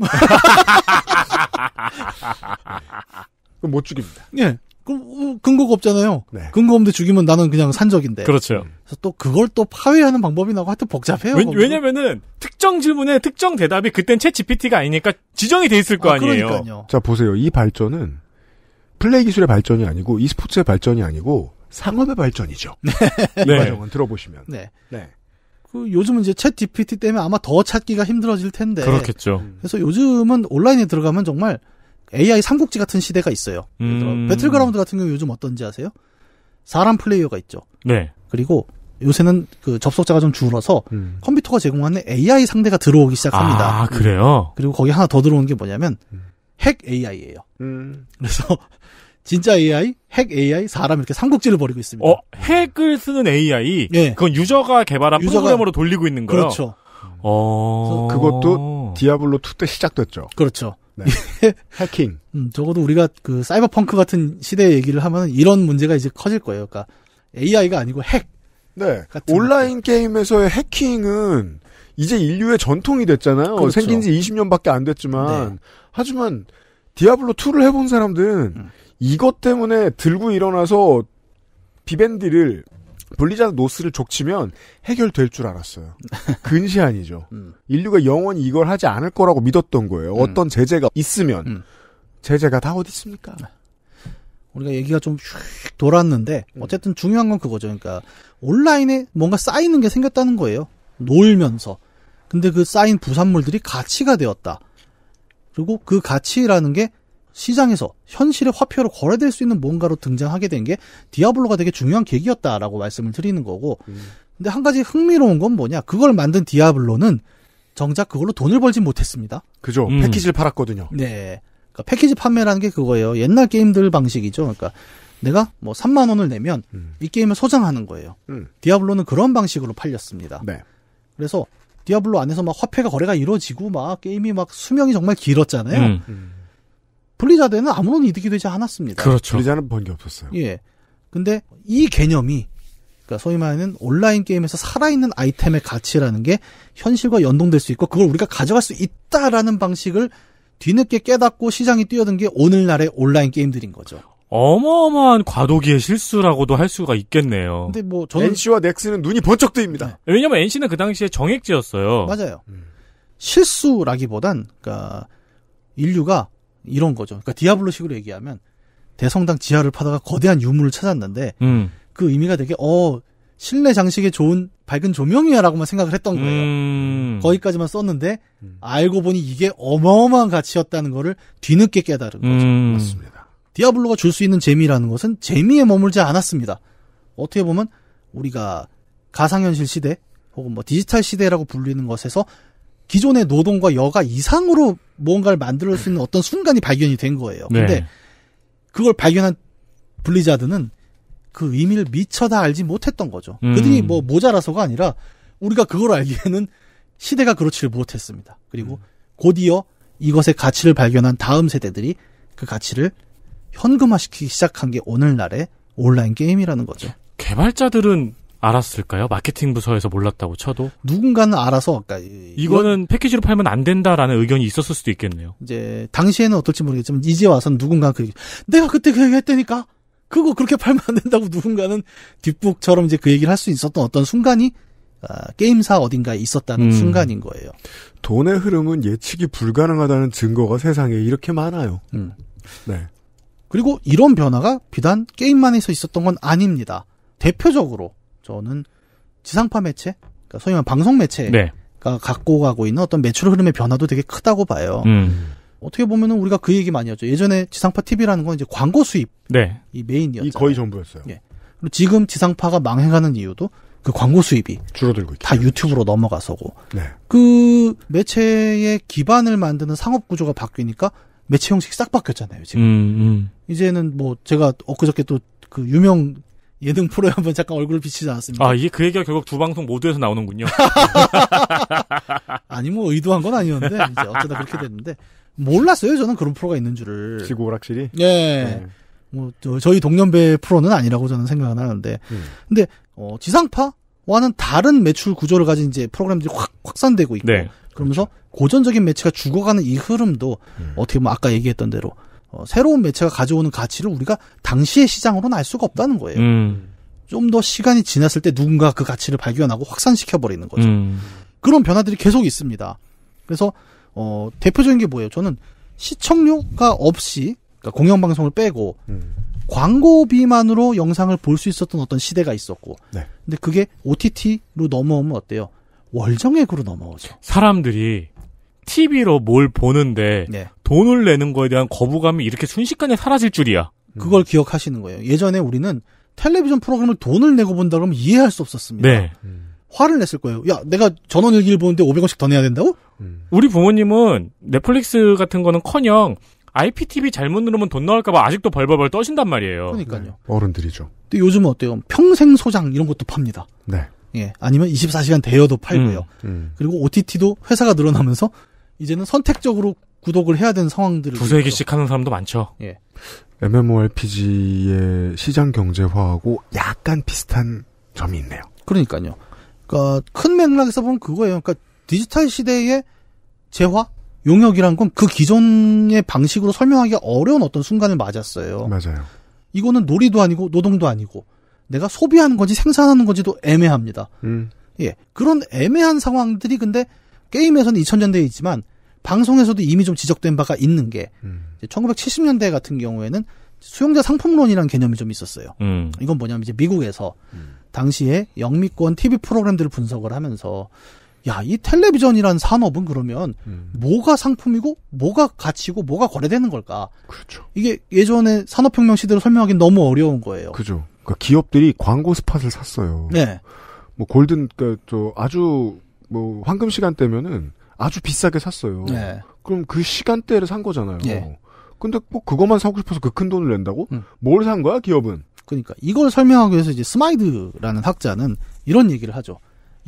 그럼 못 죽입니다. 예. 그럼 근거가 없잖아요. 네. 근거 없는데 죽이면 나는 그냥 산적인데. 그렇죠. 그래서 또 그걸 또 파회하는 방법이 나고 하여튼 복잡해요. 왜, 왜냐면은 특정 질문에 특정 대답이 그땐 채 GPT가 아니니까 지정이 돼 있을 거 아, 아니에요. 그러니까요. 자 보세요. 이 발전은 플레이 기술의 발전이 아니고 e스포츠의 발전이 아니고 상업의 발전이죠. 네. 이 네. 과정은 들어보시면. 네. 네. 그 요즘은 이제 챗 GPT 때문에 아마 더 찾기가 힘들어질 텐데. 그렇겠죠. 그래서 요즘은 온라인에 들어가면 정말 AI 삼국지 같은 시대가 있어요. 음... 배틀그라운드 같은 경우 요즘 어떤지 아세요? 사람 플레이어가 있죠. 네. 그리고 요새는 그 접속자가 좀 줄어서 음. 컴퓨터가 제공하는 AI 상대가 들어오기 시작합니다. 아, 그래요? 그리고 거기 하나 더 들어오는 게 뭐냐면 음. 핵 AI예요. 음. 그래서 진짜 AI, 핵 AI, 사람 이렇게 삼국지를 벌이고 있습니다. 어, 핵을 쓰는 AI. 네. 예. 그건 유저가 개발한 유저가, 프로그램으로 돌리고 있는 거예요. 그렇죠. 어. 그것도 디아블로 2때 시작됐죠. 그렇죠. 네. 해킹. 음, 적어도 우리가 그 사이버펑크 같은 시대 얘기를 하면 이런 문제가 이제 커질 거예요. 그러니까 AI가 아니고 핵. 네. 온라인 것들. 게임에서의 해킹은 이제 인류의 전통이 됐잖아요. 그렇죠. 생긴 지 20년밖에 안 됐지만 네. 하지만 디아블로 2를 해본 사람들은 음. 이것 때문에 들고 일어나서 비밴디를 블리자드 노스를 족치면 해결될 줄 알았어요. 근시안이죠. 음. 인류가 영원히 이걸 하지 않을 거라고 믿었던 거예요. 음. 어떤 제재가 있으면 음. 제재가 다 어디 있습니까? 네. 우리가 얘기가 좀 슉 돌았는데 음. 어쨌든 중요한 건 그거죠. 그러니까 온라인에 뭔가 쌓이는 게 생겼다는 거예요. 놀면서. 근데 그 쌓인 부산물들이 가치가 되었다. 그리고 그 가치라는 게 시장에서 현실의 화폐로 거래될 수 있는 뭔가로 등장하게 된 게 디아블로가 되게 중요한 계기였다라고 말씀을 드리는 거고 음. 근데 한 가지 흥미로운 건 뭐냐 그걸 만든 디아블로는 정작 그걸로 돈을 벌지 못했습니다. 그죠. 음. 패키지를 팔았거든요. 네. 그러니까 패키지 판매라는 게 그거예요. 옛날 게임들 방식이죠. 그러니까 내가 뭐 3만 원을 내면 음. 이 게임을 소장하는 거예요. 음. 디아블로는 그런 방식으로 팔렸습니다. 네. 그래서 디아블로 안에서 막 화폐가 거래가 이루어지고 막 게임이 막 수명이 정말 길었잖아요. 음. 음. 블리자드에는 아무런 이득이 되지 않았습니다. 그렇죠. 블리자는 번 게 없었어요. 예. 근데 이 개념이 그러니까 소위 말하는 온라인 게임에서 살아있는 아이템의 가치라는 게 현실과 연동될 수 있고 그걸 우리가 가져갈 수 있다라는 방식을 뒤늦게 깨닫고 시장이 뛰어든 게 오늘날의 온라인 게임들인 거죠. 어마어마한 과도기의 실수라고도 할 수가 있겠네요. 근데 뭐 저는 NC와 넥슨은 눈이 번쩍 뜨입니다. 네. 왜냐면 NC는 그 당시에 정액제였어요. 맞아요. 음. 실수라기보단 그러니까 인류가 이런 거죠. 그러니까 디아블로식으로 얘기하면 대성당 지하를 파다가 거대한 유물을 찾았는데 음. 그 의미가 되게 어 실내 장식에 좋은 밝은 조명이야라고만 생각을 했던 거예요. 음. 거기까지만 썼는데 음. 알고 보니 이게 어마어마한 가치였다는 거를 뒤늦게 깨달은 거죠. 음. 맞습니다. 디아블로가 줄 수 있는 재미라는 것은 재미에 머물지 않았습니다. 어떻게 보면 우리가 가상현실 시대 혹은 뭐 디지털 시대라고 불리는 것에서 기존의 노동과 여가 이상으로 뭔가를 만들 수 있는 어떤 순간이 발견이 된 거예요. 네. 근데 그걸 발견한 블리자드는 그 의미를 미처 다 알지 못했던 거죠. 음. 그들이 뭐 모자라서가 아니라 우리가 그걸 알기에는 시대가 그렇지를 못했습니다. 그리고 음. 곧이어 이것의 가치를 발견한 다음 세대들이 그 가치를 현금화시키기 시작한 게 오늘날의 온라인 게임이라는 거죠. 개발자들은 알았을까요? 마케팅 부서에서 몰랐다고 쳐도 누군가는 알아서 아까 이거는 패키지로 팔면 안 된다라는 의견이 있었을 수도 있겠네요. 이제 당시에는 어떨지 모르겠지만 이제 와서는 누군가 그 내가 그때 그 얘기 했다니까 그거 그렇게 팔면 안 된다고 누군가는 뒷북처럼 이제 그 얘기를 할 수 있었던 어떤 순간이 아, 게임사 어딘가에 있었다는 음. 순간인 거예요. 돈의 흐름은 예측이 불가능하다는 증거가 세상에 이렇게 많아요. 음. 네. 그리고 이런 변화가 비단 게임만에서 있었던 건 아닙니다. 대표적으로 저는 지상파 매체, 그러니까 소위 말하는 방송 매체가 네. 갖고 가고 있는 어떤 매출 흐름의 변화도 되게 크다고 봐요. 음. 어떻게 보면은 우리가 그 얘기 많이 하죠. 예전에 지상파 TV라는 건 이제 광고 수입 네. 이 메인이었죠. 거의 전부였어요. 예. 그리고 지금 지상파가 망해가는 이유도 그 광고 수입이 줄어들고 있다 유튜브로 넘어가서고 네. 그 매체의 기반을 만드는 상업 구조가 바뀌니까 매체 형식이 싹 바뀌었잖아요 지금 음, 음. 이제는 뭐 제가 엊그저께 또 그 유명 예능 프로에 한 번 잠깐 얼굴을 비치지 않았습니까 아, 이게 그 얘기가 결국 두 방송 모두에서 나오는군요. 아니, 뭐, 의도한 건 아니었는데, 이제 어쩌다 그렇게 됐는데, 몰랐어요, 저는 그런 프로가 있는 줄을. 지구 오락실이? 예. 네. 뭐, 저, 희 동년배 프로는 아니라고 저는 생각은 하는데, 음. 근데, 어, 지상파와는 다른 매출 구조를 가진 이제 프로그램들이 확 확산되고 있고, 네. 그러면서 그렇죠. 고전적인 매체가 죽어가는 이 흐름도 음. 어떻게 보면 아까 얘기했던 대로 어, 새로운 매체가 가져오는 가치를 우리가 당시의 시장으로는 알 수가 없다는 거예요. 음. 좀더 시간이 지났을 때 누군가 그 가치를 발견하고 확산시켜 버리는 거죠. 음. 그런 변화들이 계속 있습니다. 그래서 어, 대표적인 게 뭐예요? 저는 시청료가 없이 그러니까 공영방송을 빼고 음. 광고비만으로 영상을 볼 수 있었던 어떤 시대가 있었고, 네. 근데 그게 OTT로 넘어오면 어때요? 월정액으로 넘어오죠. 사람들이 TV로 뭘 보는데 네. 돈을 내는 거에 대한 거부감이 이렇게 순식간에 사라질 줄이야. 그걸 음. 기억하시는 거예요. 예전에 우리는 텔레비전 프로그램을 돈을 내고 본다 그러면 이해할 수 없었습니다. 네. 음. 화를 냈을 거예요. 야, 내가 전원 일기를 보는데 500원씩 더 내야 된다고? 음. 우리 부모님은 넷플릭스 같은 거는 커녕 IPTV 잘못 누르면 돈 나올까봐 아직도 벌벌벌 떠신단 말이에요. 그러니까요. 네. 어른들이죠. 근 요즘은 어때요? 평생 소장 이런 것도 팝니다. 네. 예. 아니면 24시간 대여도 팔고요. 음. 음. 그리고 OTT도 회사가 늘어나면서 이제는 선택적으로 구독을 해야 되는 상황들을 두세 개씩 하는 사람도 많죠. 예. MMORPG의 시장 경제화하고 약간 비슷한 점이 있네요. 그러니까요. 그러니까 큰 맥락에서 보면 그거예요. 그러니까 디지털 시대의 재화 용역이란 건 그 기존의 방식으로 설명하기 어려운 어떤 순간을 맞았어요. 맞아요. 이거는 놀이도 아니고 노동도 아니고 내가 소비하는 건지 생산하는 건지도 애매합니다. 음. 예. 그런 애매한 상황들이 근데 게임에서는 2000년대에 있지만 방송에서도 이미 좀 지적된 바가 있는 게 음. 1970년대 같은 경우에는 수용자 상품론이라는 개념이 좀 있었어요. 음. 이건 뭐냐면 이제 미국에서 음. 당시에 영미권 TV 프로그램들을 분석을 하면서 야, 이 텔레비전이란 산업은 그러면 음. 뭐가 상품이고 뭐가 가치고 뭐가 거래되는 걸까? 그렇죠. 이게 예전에 산업혁명 시대로 설명하기 너무 어려운 거예요. 그죠. 그러니까 기업들이 광고 스팟을 샀어요. 네. 뭐 골든 그러니까 저 아주 뭐 황금 시간 때면은 아주 비싸게 샀어요. 네. 그럼 그 시간대를 산 거잖아요. 네. 근데 꼭 뭐 그것만 사고 싶어서 그 큰 돈을 낸다고? 음. 뭘산 거야, 기업은? 그러니까 이걸 설명하기 위해서 이제 스마이드라는 학자는 이런 얘기를 하죠.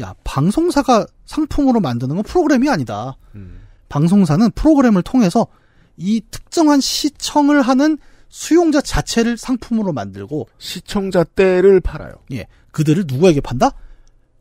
야, 방송사가 상품으로 만드는 건 프로그램이 아니다. 음. 방송사는 프로그램을 통해서 이 특정한 시청을 하는 수용자 자체를 상품으로 만들고 시청자 때를 팔아요. 예. 그들을 누구에게 판다?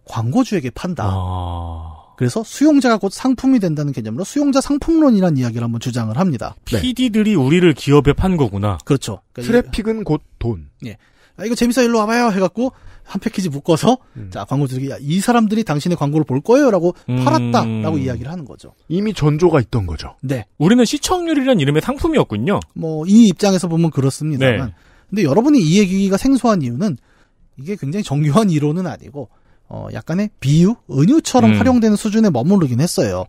광고주에게 판다. 아... 그래서 수용자가 곧 상품이 된다는 개념으로 수용자 상품론이라는 이야기를 한번 주장을 합니다. PD들이 네. 우리를 기업에 판 거구나. 그렇죠. 그러니까 트래픽은 이, 곧 돈. 예. 아, 이거 재밌어 일로 와봐요 해갖고 한 패키지 묶어서 음. 자 광고주들이 야, 이 사람들이 당신의 광고를 볼 거예요라고 음. 팔았다라고 이야기를 하는 거죠. 이미 전조가 있던 거죠. 네. 우리는 시청률이란 이름의 상품이었군요. 뭐 이 입장에서 보면 그렇습니다만, 네. 근데 여러분이 이 얘기가 생소한 이유는 이게 굉장히 정교한 이론은 아니고 어, 약간의 비유, 은유처럼 음. 활용되는 수준에 머무르긴 했어요.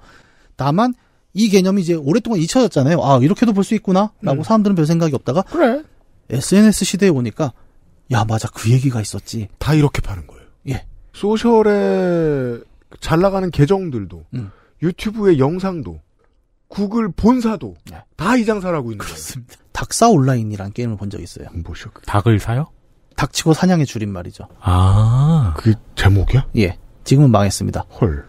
다만 이 개념이 이제 오랫동안 잊혀졌잖아요. 아 이렇게도 볼 수 있구나라고 음. 사람들은 별 생각이 없다가 그래. SNS 시대에 오니까 야 맞아 그 얘기가 있었지. 다 이렇게 파는 거예요. 예. 소셜에 잘 나가는 계정들도 음. 유튜브의 영상도 구글 본사도 네. 예. 다이 장사라고 있는 그렇습니다. 거예요. 닭사 온라인이란 게임을 본 적 있어요. 뭐죠? 음, 닭을 사요? 닥치고 사냥의 줄임말이죠. 아. 그 제목이야? 예. 지금은 망했습니다. 헐.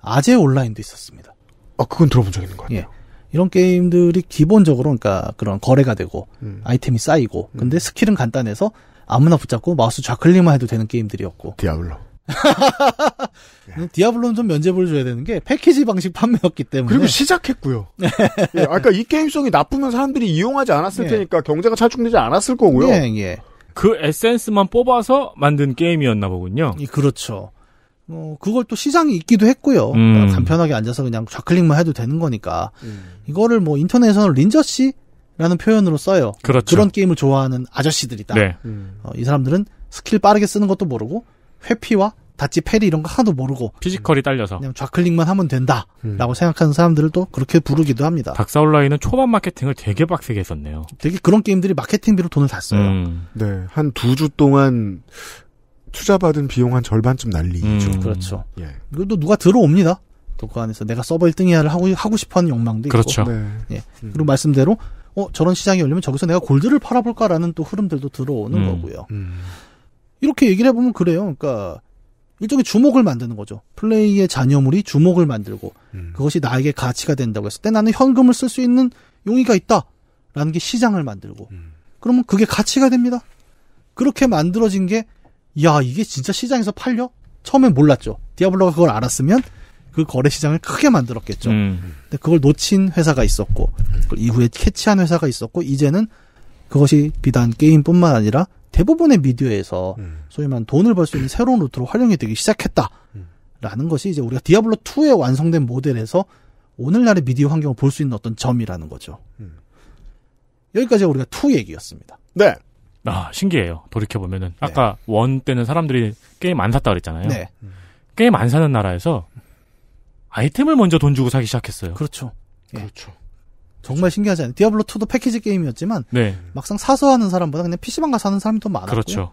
아재 온라인도 있었습니다. 아, 그건 들어본 적 있는 거 같아요. 예. 이런 게임들이 기본적으로 그러니까 그런 거래가 되고 음. 아이템이 쌓이고 음. 근데 스킬은 간단해서 아무나 붙잡고 마우스 좌클릭만 해도 되는 게임들이었고 디아블로 예. 디아블로는 좀 면제부를 줘야 되는 게 패키지 방식 판매였기 때문에 그리고 시작했고요. 예. 예, 아까 이 게임성이 나쁘면 사람들이 이용하지 않았을 예. 테니까 경제가 차축되지 않았을 거고요. 예, 예. 그 에센스만 뽑아서 만든 게임이었나 보군요. 그렇죠. 어, 그걸 또 시장이 있기도 했고요. 음. 그러니까 간편하게 앉아서 그냥 좌클릭만 해도 되는 거니까. 음. 이거를 뭐 인터넷에서는 린저씨? 라는 표현으로 써요. 그렇죠. 그런 게임을 좋아하는 아저씨들이다. 네. 음. 어, 이 사람들은 스킬 빠르게 쓰는 것도 모르고 회피와 닷지 패리 이런 거 하나도 모르고 피지컬이 딸려서 그냥 좌클릭만 하면 된다라고 음. 생각하는 사람들을 또 그렇게 부르기도 합니다. 닥사온라인은 초반 마케팅을 되게 빡세게 했었네요. 되게 그런 게임들이 마케팅비로 돈을 다 써요. 음. 네, 한 두 주 동안 투자받은 비용 한 절반쯤 날리죠 음. 그렇죠. 예. 그리도 누가 들어옵니다. 또그 안에서 내가 서버 1등이야를 하고 하고 싶어하는 욕망도 그 있고. 그렇죠. 네. 예. 음. 그리고 말씀대로 어 저런 시장이 열리면 저기서 내가 골드를 팔아볼까라는 또 흐름들도 들어오는 음. 거고요. 음. 이렇게 얘기를 해보면 그래요. 그러니까 일종의 주목을 만드는 거죠. 플레이의 잔여물이 주목을 만들고 음. 그것이 나에게 가치가 된다고 했을 때 나는 현금을 쓸 수 있는 용의가 있다라는 게 시장을 만들고 음. 그러면 그게 가치가 됩니다. 그렇게 만들어진 게 야 이게 진짜 시장에서 팔려? 처음엔 몰랐죠. 디아블로가 그걸 알았으면 그 거래 시장을 크게 만들었겠죠. 음. 근데 그걸 놓친 회사가 있었고 그 이후에 캐치한 회사가 있었고 이제는 그것이 비단 게임뿐만 아니라 대부분의 미디어에서 음. 소위 말 돈을 벌 수 있는 새로운 루트로 활용이 되기 시작했다. 라는 것이 이제 우리가 디아블로 2에 완성된 모델에서 오늘날의 미디어 환경을 볼 수 있는 어떤 점이라는 거죠. 음. 여기까지 우리가 2 얘기였습니다. 네. 아, 신기해요. 돌이켜보면은. 네. 아까 네. 원 때는 사람들이 게임 안 샀다 그랬잖아요. 네. 음. 게임 안 사는 나라에서 아이템을 먼저 돈 주고 사기 시작했어요. 그렇죠. 예. 그렇죠. 정말 신기하지 않아요? 디아블로 2도 패키지 게임이었지만 네. 막상 사서 하는 사람보다 그냥 PC방 가서 하는 사람이 더 많았고요. 그렇죠.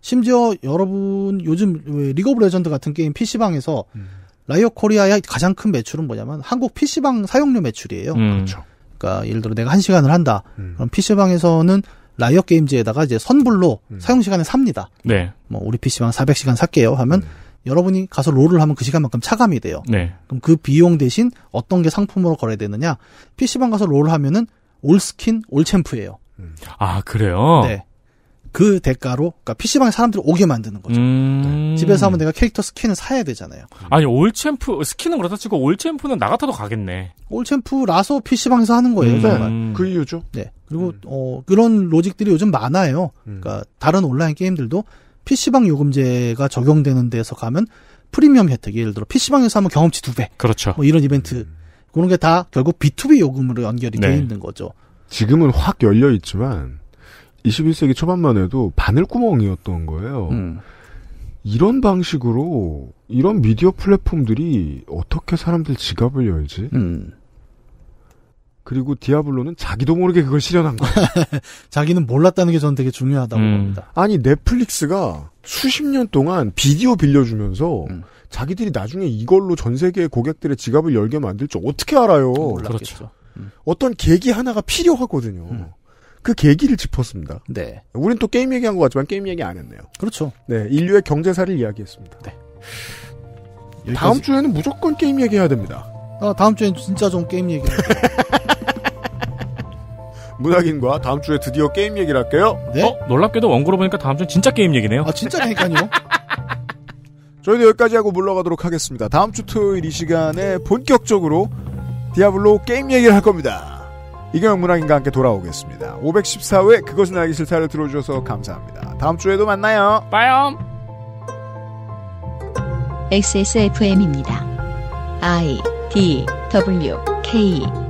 심지어 여러분 요즘 리그 오브 레전드 같은 게임 PC방에서 음. 라이어 코리아의 가장 큰 매출은 뭐냐면 한국 PC방 사용료 매출이에요. 음. 그렇죠. 그러니까 예를 들어 내가 한시간을 한다. 음. 그럼 PC방에서는 라이어 게임즈에다가 이제 선불로 음. 사용 시간을 삽니다. 네. 뭐 우리 PC방 400시간 살게요 하면 음. 여러분이 가서 롤을 하면 그 시간만큼 차감이 돼요. 네. 그럼 그 비용 대신 어떤 게 상품으로 거래되느냐? PC방 가서 롤을 하면은 올 스킨, 올 챔프예요. 음. 아, 그래요? 네. 그 대가로, 그니까 PC방에 사람들이 오게 만드는 거죠. 음... 네. 집에서 하면 내가 캐릭터 스킨을 사야 되잖아요. 음. 아니, 올 챔프, 스킨은 그렇다 치고 올 챔프는 나 같아도 가겠네. 올 챔프라서 PC방에서 하는 거예요, 음... 정말. 네. 그 이유죠. 네. 그리고, 음. 어, 그런 로직들이 요즘 많아요. 음. 그니까, 다른 온라인 게임들도 PC방 요금제가 적용되는 데서 가면 프리미엄 혜택, 예를 들어 PC방에서 하면 경험치 두 배. 그렇죠. 뭐 이런 이벤트. 음. 그런 게 다 결국 B2B 요금으로 연결이 네. 돼 있는 거죠. 지금은 확 열려 있지만 21세기 초반만 해도 바늘구멍이었던 거예요. 음. 이런 방식으로 이런 미디어 플랫폼들이 어떻게 사람들 지갑을 열지? 음. 그리고 디아블로는 자기도 모르게 그걸 실현한 거예요. 자기는 몰랐다는 게 저는 되게 중요하다고 음. 봅니다. 아니 넷플릭스가 수십 년 동안 비디오 빌려주면서 음. 자기들이 나중에 이걸로 전 세계 고객들의 지갑을 열게 만들 줄 어떻게 알아요? 그렇죠. 음. 어떤 계기 하나가 필요하거든요. 음. 그 계기를 짚었습니다. 네. 우린 또 게임 얘기한 것 같지만 게임 얘기 안 했네요. 그렇죠. 네, 인류의 경제사를 이야기했습니다. 네. 다음 여기까지. 주에는 무조건 게임 얘기해야 됩니다. 아, 다음 주에는 진짜 좀 게임 얘기할게요. 해 문학인과 다음 주에 드디어 게임 얘기를 할게요. 네? 어? 놀랍게도 원고로 보니까 다음 주엔 진짜 게임 얘기네요. 아, 진짜라니까요. 저희도 여기까지 하고 물러가도록 하겠습니다. 다음 주 토요일 이 시간에 본격적으로 디아블로 게임 얘기를 할 겁니다. 이경영 문학인과 함께 돌아오겠습니다. 514회 그것은 알기 싫다를 들어주셔서 감사합니다. 다음 주에도 만나요. 빠염. XSFM입니다. I D W K